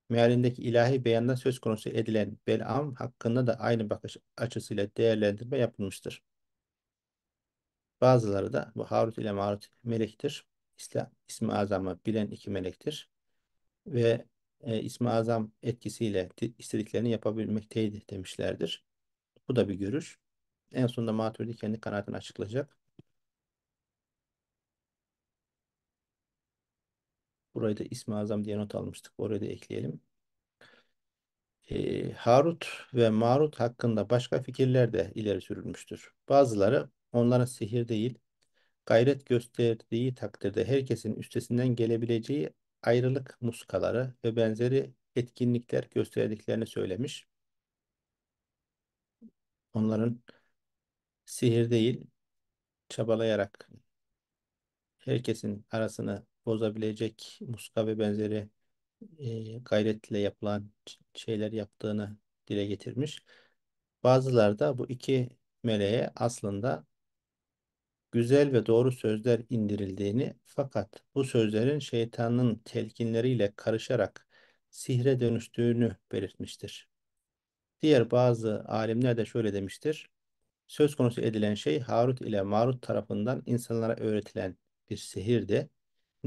mealindeki ilahi beyanda söz konusu edilen Belam hakkında da aynı bakış açısıyla değerlendirme yapılmıştır. Bazıları da bu Harut ile Marut melektir. İsla, ismi azamı bilen iki melektir. Ve e, ismi azam etkisiyle istediklerini yapabilmekteydi demişlerdir. Bu da bir görüş. En sonunda Maturidi kendi kanaatini açıklayacak. Burayı da İsmi Azam diye not almıştık. Orayı da ekleyelim. E, Harut ve Marut hakkında başka fikirler de ileri sürülmüştür. Bazıları onların sihir değil, gayret gösterdiği takdirde herkesin üstesinden gelebileceği ayrılık muskaları ve benzeri etkinlikler gösterdiklerini söylemiş. Onların sihir değil, çabalayarak herkesin arasını bozabilecek muska ve benzeri e, gayretle yapılan şeyler yaptığını dile getirmiş. Bazıları da bu iki meleğe aslında güzel ve doğru sözler indirildiğini fakat bu sözlerin şeytanın telkinleriyle karışarak sihre dönüştüğünü belirtmiştir. Diğer bazı alimler de şöyle demiştir. Söz konusu edilen şey Harut ile Marut tarafından insanlara öğretilen bir sihirdi.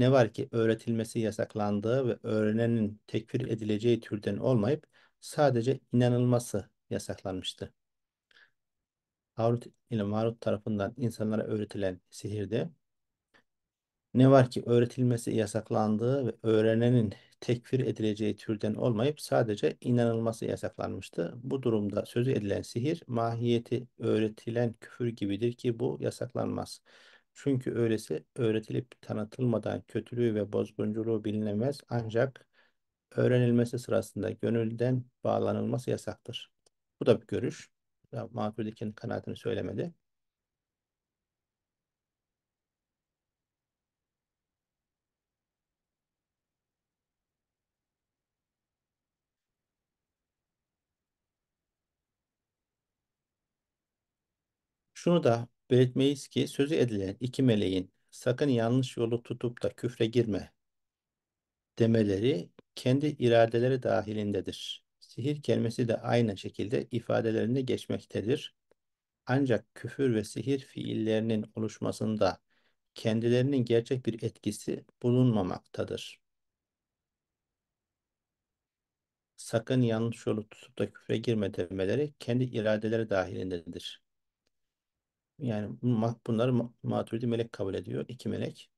Ne var ki öğretilmesi yasaklandığı ve öğrenenin tekfir edileceği türden olmayıp sadece inanılması yasaklanmıştı. Harut ile Marut tarafından insanlara öğretilen sihirde ne var ki öğretilmesi yasaklandığı ve öğrenenin tekfir edileceği türden olmayıp sadece inanılması yasaklanmıştı. Bu durumda sözü edilen sihir mahiyeti öğretilen küfür gibidir ki bu yasaklanmaz. Çünkü öylesi öğretilip tanıtılmadan kötülüğü ve bozgunculuğu bilinemez ancak öğrenilmesi sırasında gönülden bağlanılması yasaktır. Bu da bir görüş. Maturidi'nin kanaatini söylemedi. Şunu da Belirtmeyiz ki sözü edilen iki meleğin sakın yanlış yolu tutup da küfre girme demeleri kendi iradeleri dahilindedir. Sihir kelimesi de aynı şekilde ifadelerinde geçmektedir. Ancak küfür ve sihir fiillerinin oluşmasında kendilerinin gerçek bir etkisi bulunmamaktadır. Sakın yanlış yolu tutup da küfre girme demeleri kendi iradeleri dahilindedir. Yani bunları Maturidi melek kabul ediyor. iki melek.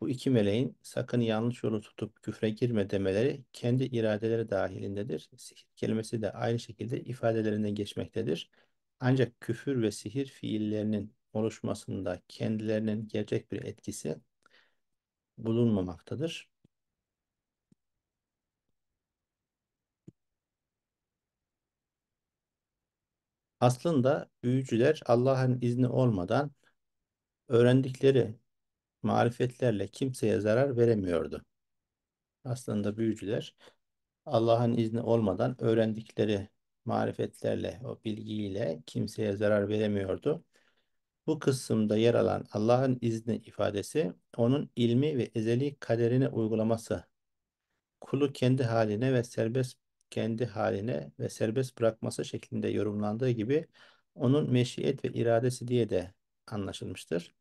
Bu iki meleğin sakın yanlış yolu tutup küfre girme demeleri kendi iradeleri dahilindedir. Sihir kelimesi de aynı şekilde ifadelerinden geçmektedir. Ancak küfür ve sihir fiillerinin oluşmasında kendilerinin gerçek bir etkisi bulunmamaktadır. Aslında büyücüler Allah'ın izni olmadan öğrendikleri marifetlerle kimseye zarar veremiyordu. Aslında büyücüler Allah'ın izni olmadan öğrendikleri marifetlerle, o bilgiyle kimseye zarar veremiyordu. Bu kısımda yer alan Allah'ın izni ifadesi onun ilmi ve ezeli kaderini uygulaması, kulu kendi haline ve serbest kendi haline ve serbest bırakması şeklinde yorumlandığı gibi onun meşiyet ve iradesi diye de anlaşılmıştır.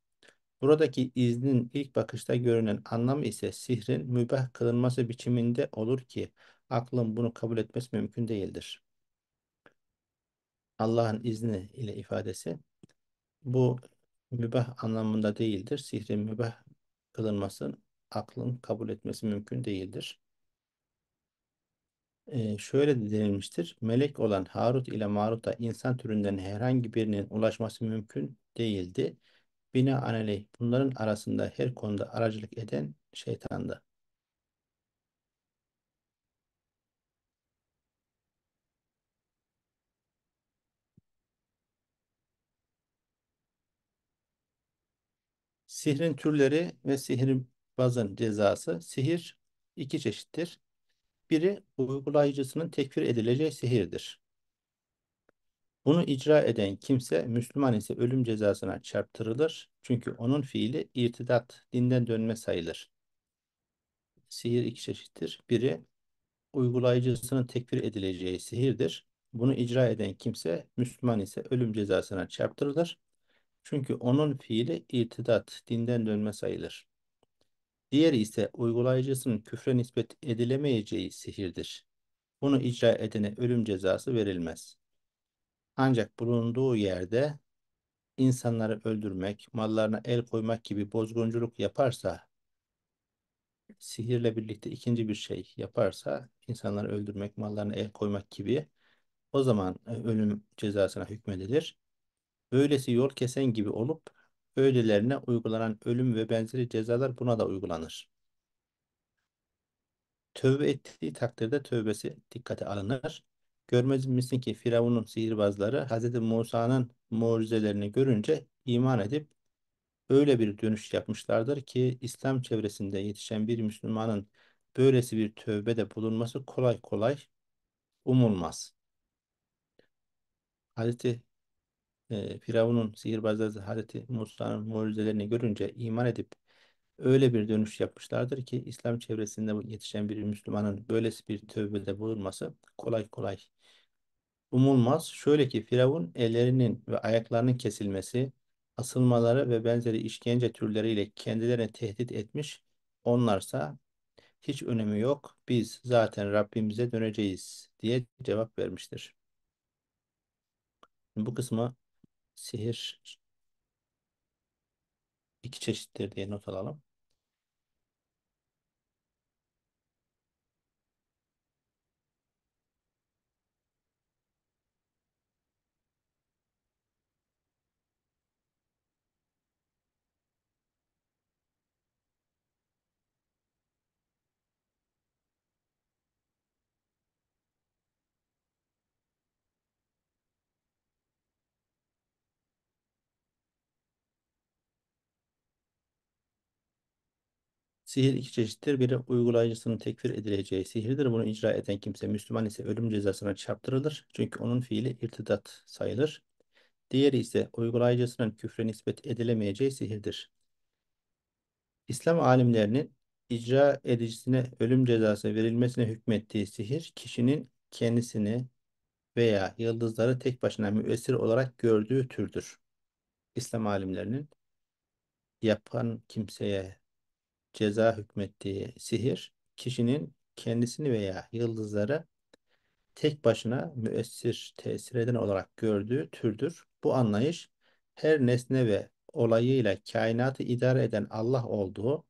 Buradaki iznin ilk bakışta görünen anlamı ise sihrin mübah kılınması biçiminde olur ki aklın bunu kabul etmesi mümkün değildir. Allah'ın izni ile ifadesi bu mübah anlamında değildir. Sihrin mübah kılınması aklın kabul etmesi mümkün değildir e, şöyle de denilmiştir. Melek olan Harut ile Marut'a insan türünden herhangi birinin ulaşması mümkün değildi. Binaenaleyh bunların arasında her konuda aracılık eden şeytandı. Sihrin türleri ve sihirbazın cezası. Sihir iki çeşittir. Biri uygulayıcısının tekfir edileceği sihirdir. Bunu icra eden kimse Müslüman ise ölüm cezasına çarptırılır. Çünkü onun fiili irtidat, dinden dönme sayılır. Sihir iki çeşittir. Biri uygulayıcısının tekfir edileceği sihirdir. Bunu icra eden kimse Müslüman ise ölüm cezasına çarptırılır. Çünkü onun fiili irtidat, dinden dönme sayılır. Diğeri ise uygulayıcısının küfre nispet edilemeyeceği sihirdir. Bunu icra edene ölüm cezası verilmez. Ancak bulunduğu yerde insanları öldürmek, mallarına el koymak gibi bozgunculuk yaparsa, sihirle birlikte ikinci bir şey yaparsa, insanları öldürmek, mallarına el koymak gibi o zaman e, ölüm cezasına hükmedilir. Böylesi yol kesen gibi olup Öylelerine uygulanan ölüm ve benzeri cezalar buna da uygulanır. Tövbe ettiği takdirde tövbesi dikkate alınır. Görmez misin ki Firavun'un sihirbazları Hz. Musa'nın mucizelerini görünce iman edip öyle bir dönüş yapmışlardır ki İslam çevresinde yetişen bir Müslümanın böylesi bir tövbede bulunması kolay kolay umulmaz. Hz e, Firavun'un sihirbazlar Hazreti Musa'nın mucizelerini görünce iman edip öyle bir dönüş yapmışlardır ki İslam çevresinde yetişen bir Müslümanın böylesi bir tövbede bulunması kolay kolay umulmaz. Şöyle ki Firavun ellerinin ve ayaklarının kesilmesi, asılmaları ve benzeri işkence türleriyle kendilerine tehdit etmiş. Onlarsa hiç önemi yok. Biz zaten Rabbimize döneceğiz diye cevap vermiştir. Bu kısmı Sihir iki çeşittir diye not alalım. Sihir iki çeşittir. Biri uygulayıcısının tekfir edileceği sihirdir. Bunu icra eden kimse Müslüman ise ölüm cezasına çarptırılır. Çünkü onun fiili irtidat sayılır. Diğeri ise uygulayıcısının küfre nispet edilemeyeceği sihirdir. İslam alimlerinin icra edicisine ölüm cezası verilmesine hükmettiği sihir kişinin kendisini veya yıldızları tek başına müessir olarak gördüğü türdür. İslam alimlerinin yapan kimseye ceza hükmettiği sihir kişinin kendisini veya yıldızları tek başına müessir, tesir eden olarak gördüğü türdür. Bu anlayış her nesne ve olayıyla kainatı idare eden Allah olduğu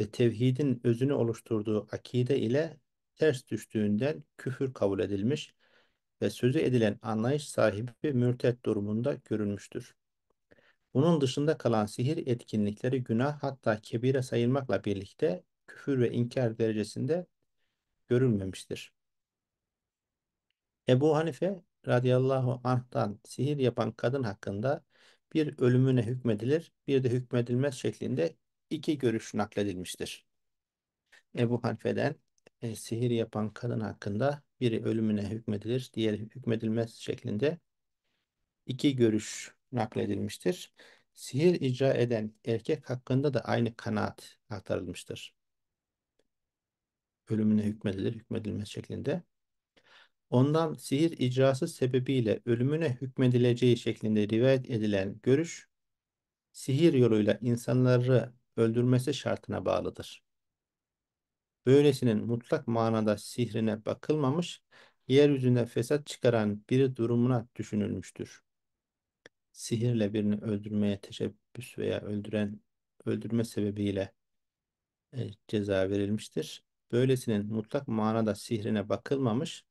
ve tevhidin özünü oluşturduğu akide ile ters düştüğünden küfür kabul edilmiş ve sözü edilen anlayış sahibi mürtet durumunda görülmüştür. Bunun dışında kalan sihir etkinlikleri günah hatta kebire sayılmakla birlikte küfür ve inkar derecesinde görülmemiştir. Ebu Hanife radıyallahu anh'tan sihir yapan kadın hakkında bir ölümüne hükmedilir, bir de hükmedilmez şeklinde iki görüş nakledilmiştir. Ebu Hanife'den e, sihir yapan kadın hakkında biri ölümüne hükmedilir, diğeri hükmedilmez şeklinde iki görüş nakledilmiştir. Sihir icra eden erkek hakkında da aynı kanaat aktarılmıştır. Ölümüne hükmedilir, hükmedilmez şeklinde. Ondan sihir icrası sebebiyle ölümüne hükmedileceği şeklinde rivayet edilen görüş, sihir yoluyla insanları öldürmesi şartına bağlıdır. Böylesinin mutlak manada sihrine bakılmamış, yeryüzünde fesat çıkaran bir durumuna düşünülmüştür sihirle birini öldürmeye teşebbüs veya öldüren öldürme sebebiyle e, ceza verilmiştir. Böylesinin mutlak manada sihrine bakılmamış,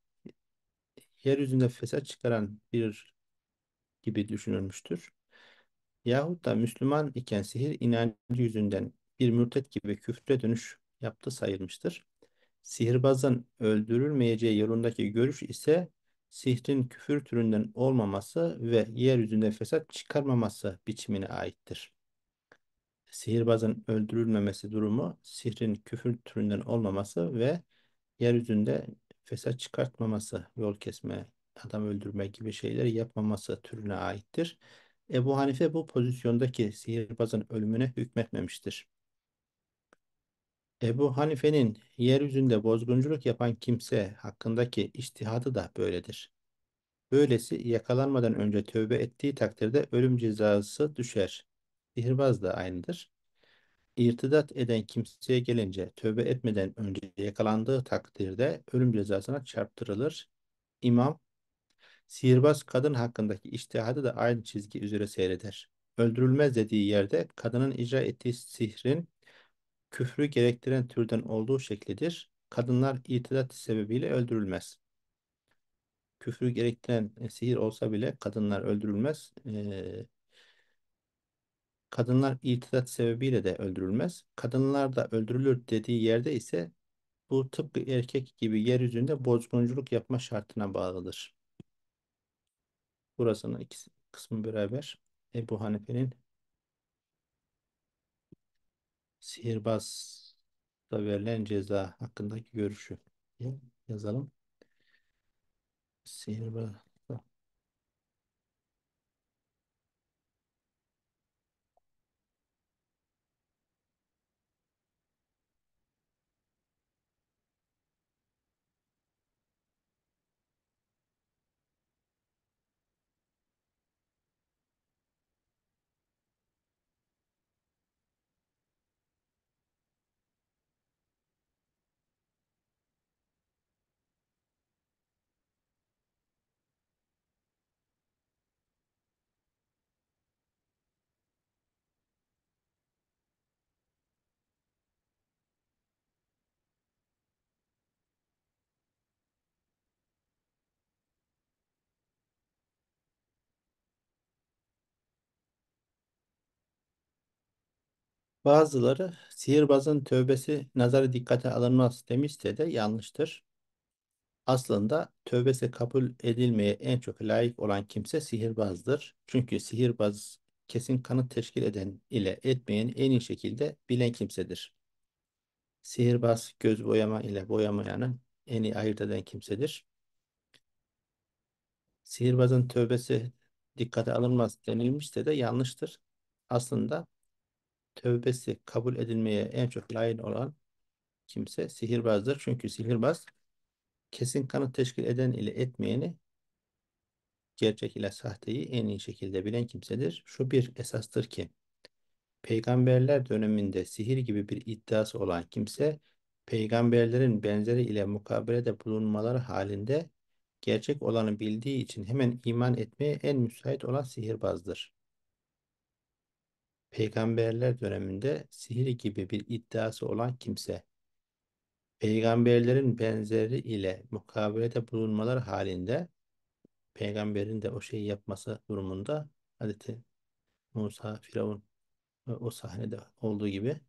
yeryüzünde fesat çıkaran bir gibi düşünülmüştür. Yahut da Müslüman iken sihir inancı yüzünden bir mürtet gibi küfre dönüş yaptı sayılmıştır. Sihirbazın öldürülmeyeceği yolundaki görüş ise sihrin küfür türünden olmaması ve yeryüzünde fesat çıkarmaması biçimine aittir. Sihirbazın öldürülmemesi durumu sihrin küfür türünden olmaması ve yeryüzünde fesat çıkartmaması, yol kesme, adam öldürme gibi şeyleri yapmaması türüne aittir. Ebu Hanife bu pozisyondaki sihirbazın ölümüne hükmetmemiştir. Ebu Hanife'nin yeryüzünde bozgunculuk yapan kimse hakkındaki içtihadı da böyledir. Böylesi yakalanmadan önce tövbe ettiği takdirde ölüm cezası düşer. Sihirbaz da aynıdır. İrtidat eden kimseye gelince tövbe etmeden önce yakalandığı takdirde ölüm cezasına çarptırılır. İmam, sihirbaz kadın hakkındaki içtihadı da aynı çizgi üzere seyreder. Öldürülmez dediği yerde kadının icra ettiği sihrin küfrü gerektiren türden olduğu şeklidir. Kadınlar itidat sebebiyle öldürülmez. Küfrü gerektiren e, sihir olsa bile kadınlar öldürülmez. Ee, kadınlar itidat sebebiyle de öldürülmez. Kadınlar da öldürülür dediği yerde ise bu tıpkı erkek gibi yeryüzünde bozgunculuk yapma şartına bağlıdır. Burasının ikisi kısmı beraber Ebu Hanife'nin sihirbaz da verilen ceza hakkındaki görüşü yazalım. Sihirbaz Bazıları sihirbazın tövbesi nazarı dikkate alınmaz demişse de yanlıştır. Aslında tövbesi kabul edilmeye en çok layık olan kimse sihirbazdır. Çünkü sihirbaz kesin kanıt teşkil eden ile etmeyen en iyi şekilde bilen kimsedir. Sihirbaz göz boyama ile boyamayanı en iyi ayırt eden kimsedir. Sihirbazın tövbesi dikkate alınmaz denilmişse de yanlıştır. Aslında tövbesi kabul edilmeye en çok layık olan kimse sihirbazdır. Çünkü sihirbaz kesin kanıt teşkil eden ile etmeyeni gerçek ile sahteyi en iyi şekilde bilen kimsedir. Şu bir esastır ki peygamberler döneminde sihir gibi bir iddiası olan kimse peygamberlerin benzeri ile mukabelede bulunmaları halinde gerçek olanı bildiği için hemen iman etmeye en müsait olan sihirbazdır peygamberler döneminde sihir gibi bir iddiası olan kimse, peygamberlerin benzeri ile mukabelede bulunmalar halinde, peygamberin de o şeyi yapması durumunda, Hazreti Musa, Firavun e, o sahnede olduğu gibi,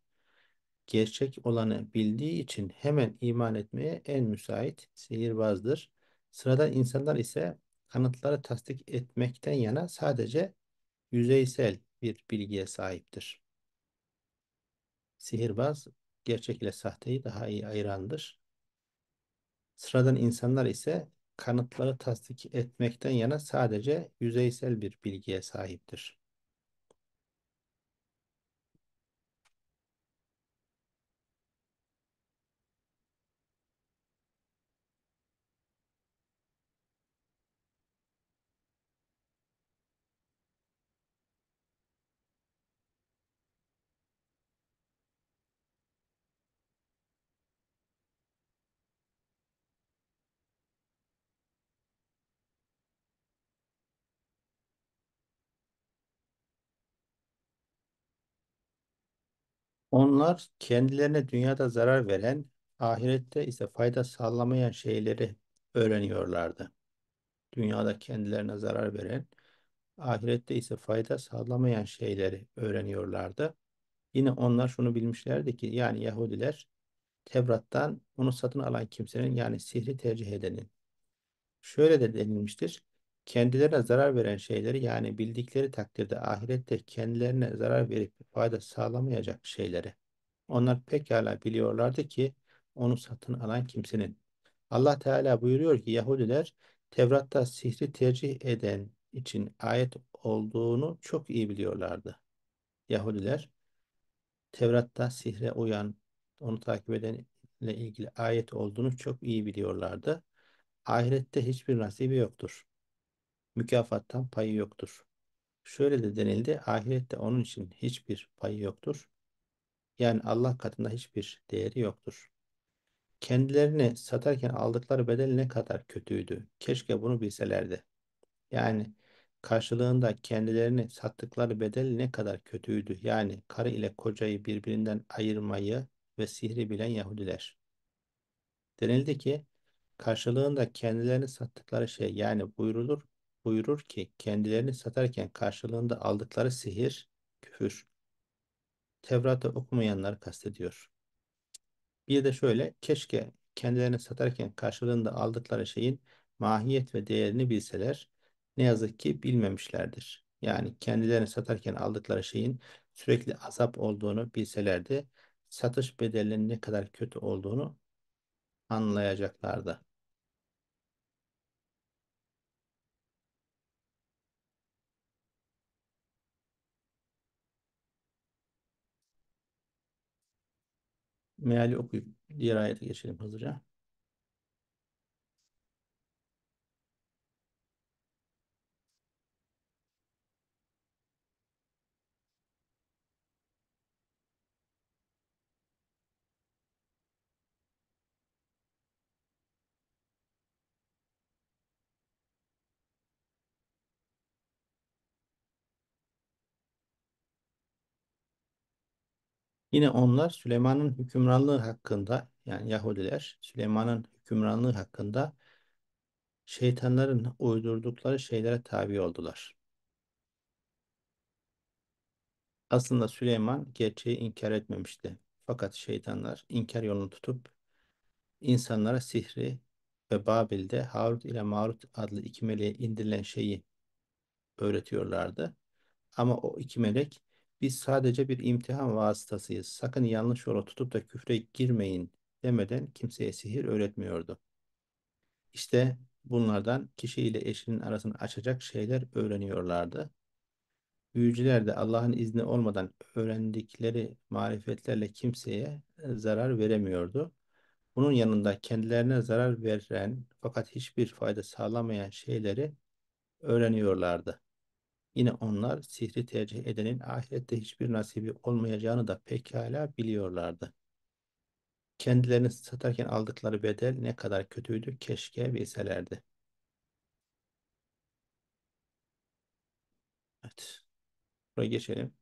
gerçek olanı bildiği için hemen iman etmeye en müsait sihirbazdır. Sıradan insanlar ise kanıtları tasdik etmekten yana sadece yüzeysel bir bilgiye sahiptir. Sihirbaz gerçek ile sahteyi daha iyi ayırandır. Sıradan insanlar ise kanıtları tasdik etmekten yana sadece yüzeysel bir bilgiye sahiptir. Onlar kendilerine dünyada zarar veren, ahirette ise fayda sağlamayan şeyleri öğreniyorlardı. Dünyada kendilerine zarar veren, ahirette ise fayda sağlamayan şeyleri öğreniyorlardı. Yine onlar şunu bilmişlerdi ki yani Yahudiler Tevrat'tan onu satın alan kimsenin yani sihri tercih edenin. Şöyle de denilmiştir kendilerine zarar veren şeyleri yani bildikleri takdirde ahirette kendilerine zarar verip fayda sağlamayacak şeyleri onlar pekala biliyorlardı ki onu satın alan kimsenin. Allah Teala buyuruyor ki Yahudiler Tevrat'ta sihri tercih eden için ayet olduğunu çok iyi biliyorlardı. Yahudiler Tevrat'ta sihre uyan, onu takip edenle ilgili ayet olduğunu çok iyi biliyorlardı. Ahirette hiçbir nasibi yoktur mükafattan payı yoktur. Şöyle de denildi, ahirette onun için hiçbir payı yoktur. Yani Allah katında hiçbir değeri yoktur. Kendilerini satarken aldıkları bedel ne kadar kötüydü. Keşke bunu bilselerdi. Yani karşılığında kendilerini sattıkları bedel ne kadar kötüydü. Yani karı ile kocayı birbirinden ayırmayı ve sihri bilen Yahudiler. Denildi ki karşılığında kendilerini sattıkları şey yani buyurulur buyurur ki kendilerini satarken karşılığında aldıkları sihir küfür. Tevrat'ı okumayanları kastediyor. Bir de şöyle keşke kendilerini satarken karşılığında aldıkları şeyin mahiyet ve değerini bilseler ne yazık ki bilmemişlerdir. Yani kendilerini satarken aldıkları şeyin sürekli azap olduğunu bilselerdi satış bedelinin ne kadar kötü olduğunu anlayacaklardı. meali okuyup diğer ayete geçelim hızlıca. Yine onlar Süleyman'ın hükümranlığı hakkında yani Yahudiler Süleyman'ın hükümranlığı hakkında şeytanların uydurdukları şeylere tabi oldular. Aslında Süleyman gerçeği inkar etmemişti. Fakat şeytanlar inkar yolunu tutup insanlara sihri ve Babil'de Harut ile Marut adlı iki meleğe indirilen şeyi öğretiyorlardı. Ama o iki melek biz sadece bir imtihan vasıtasıyız. Sakın yanlış yola tutup da küfre girmeyin demeden kimseye sihir öğretmiyordu. İşte bunlardan kişiyle eşinin arasını açacak şeyler öğreniyorlardı. Büyücüler de Allah'ın izni olmadan öğrendikleri marifetlerle kimseye e, zarar veremiyordu. Bunun yanında kendilerine zarar veren fakat hiçbir fayda sağlamayan şeyleri öğreniyorlardı. Yine onlar sihri tercih edenin ahirette hiçbir nasibi olmayacağını da pekala biliyorlardı. Kendilerini satarken aldıkları bedel ne kadar kötüydü keşke bilselerdi. Evet. Buraya geçelim.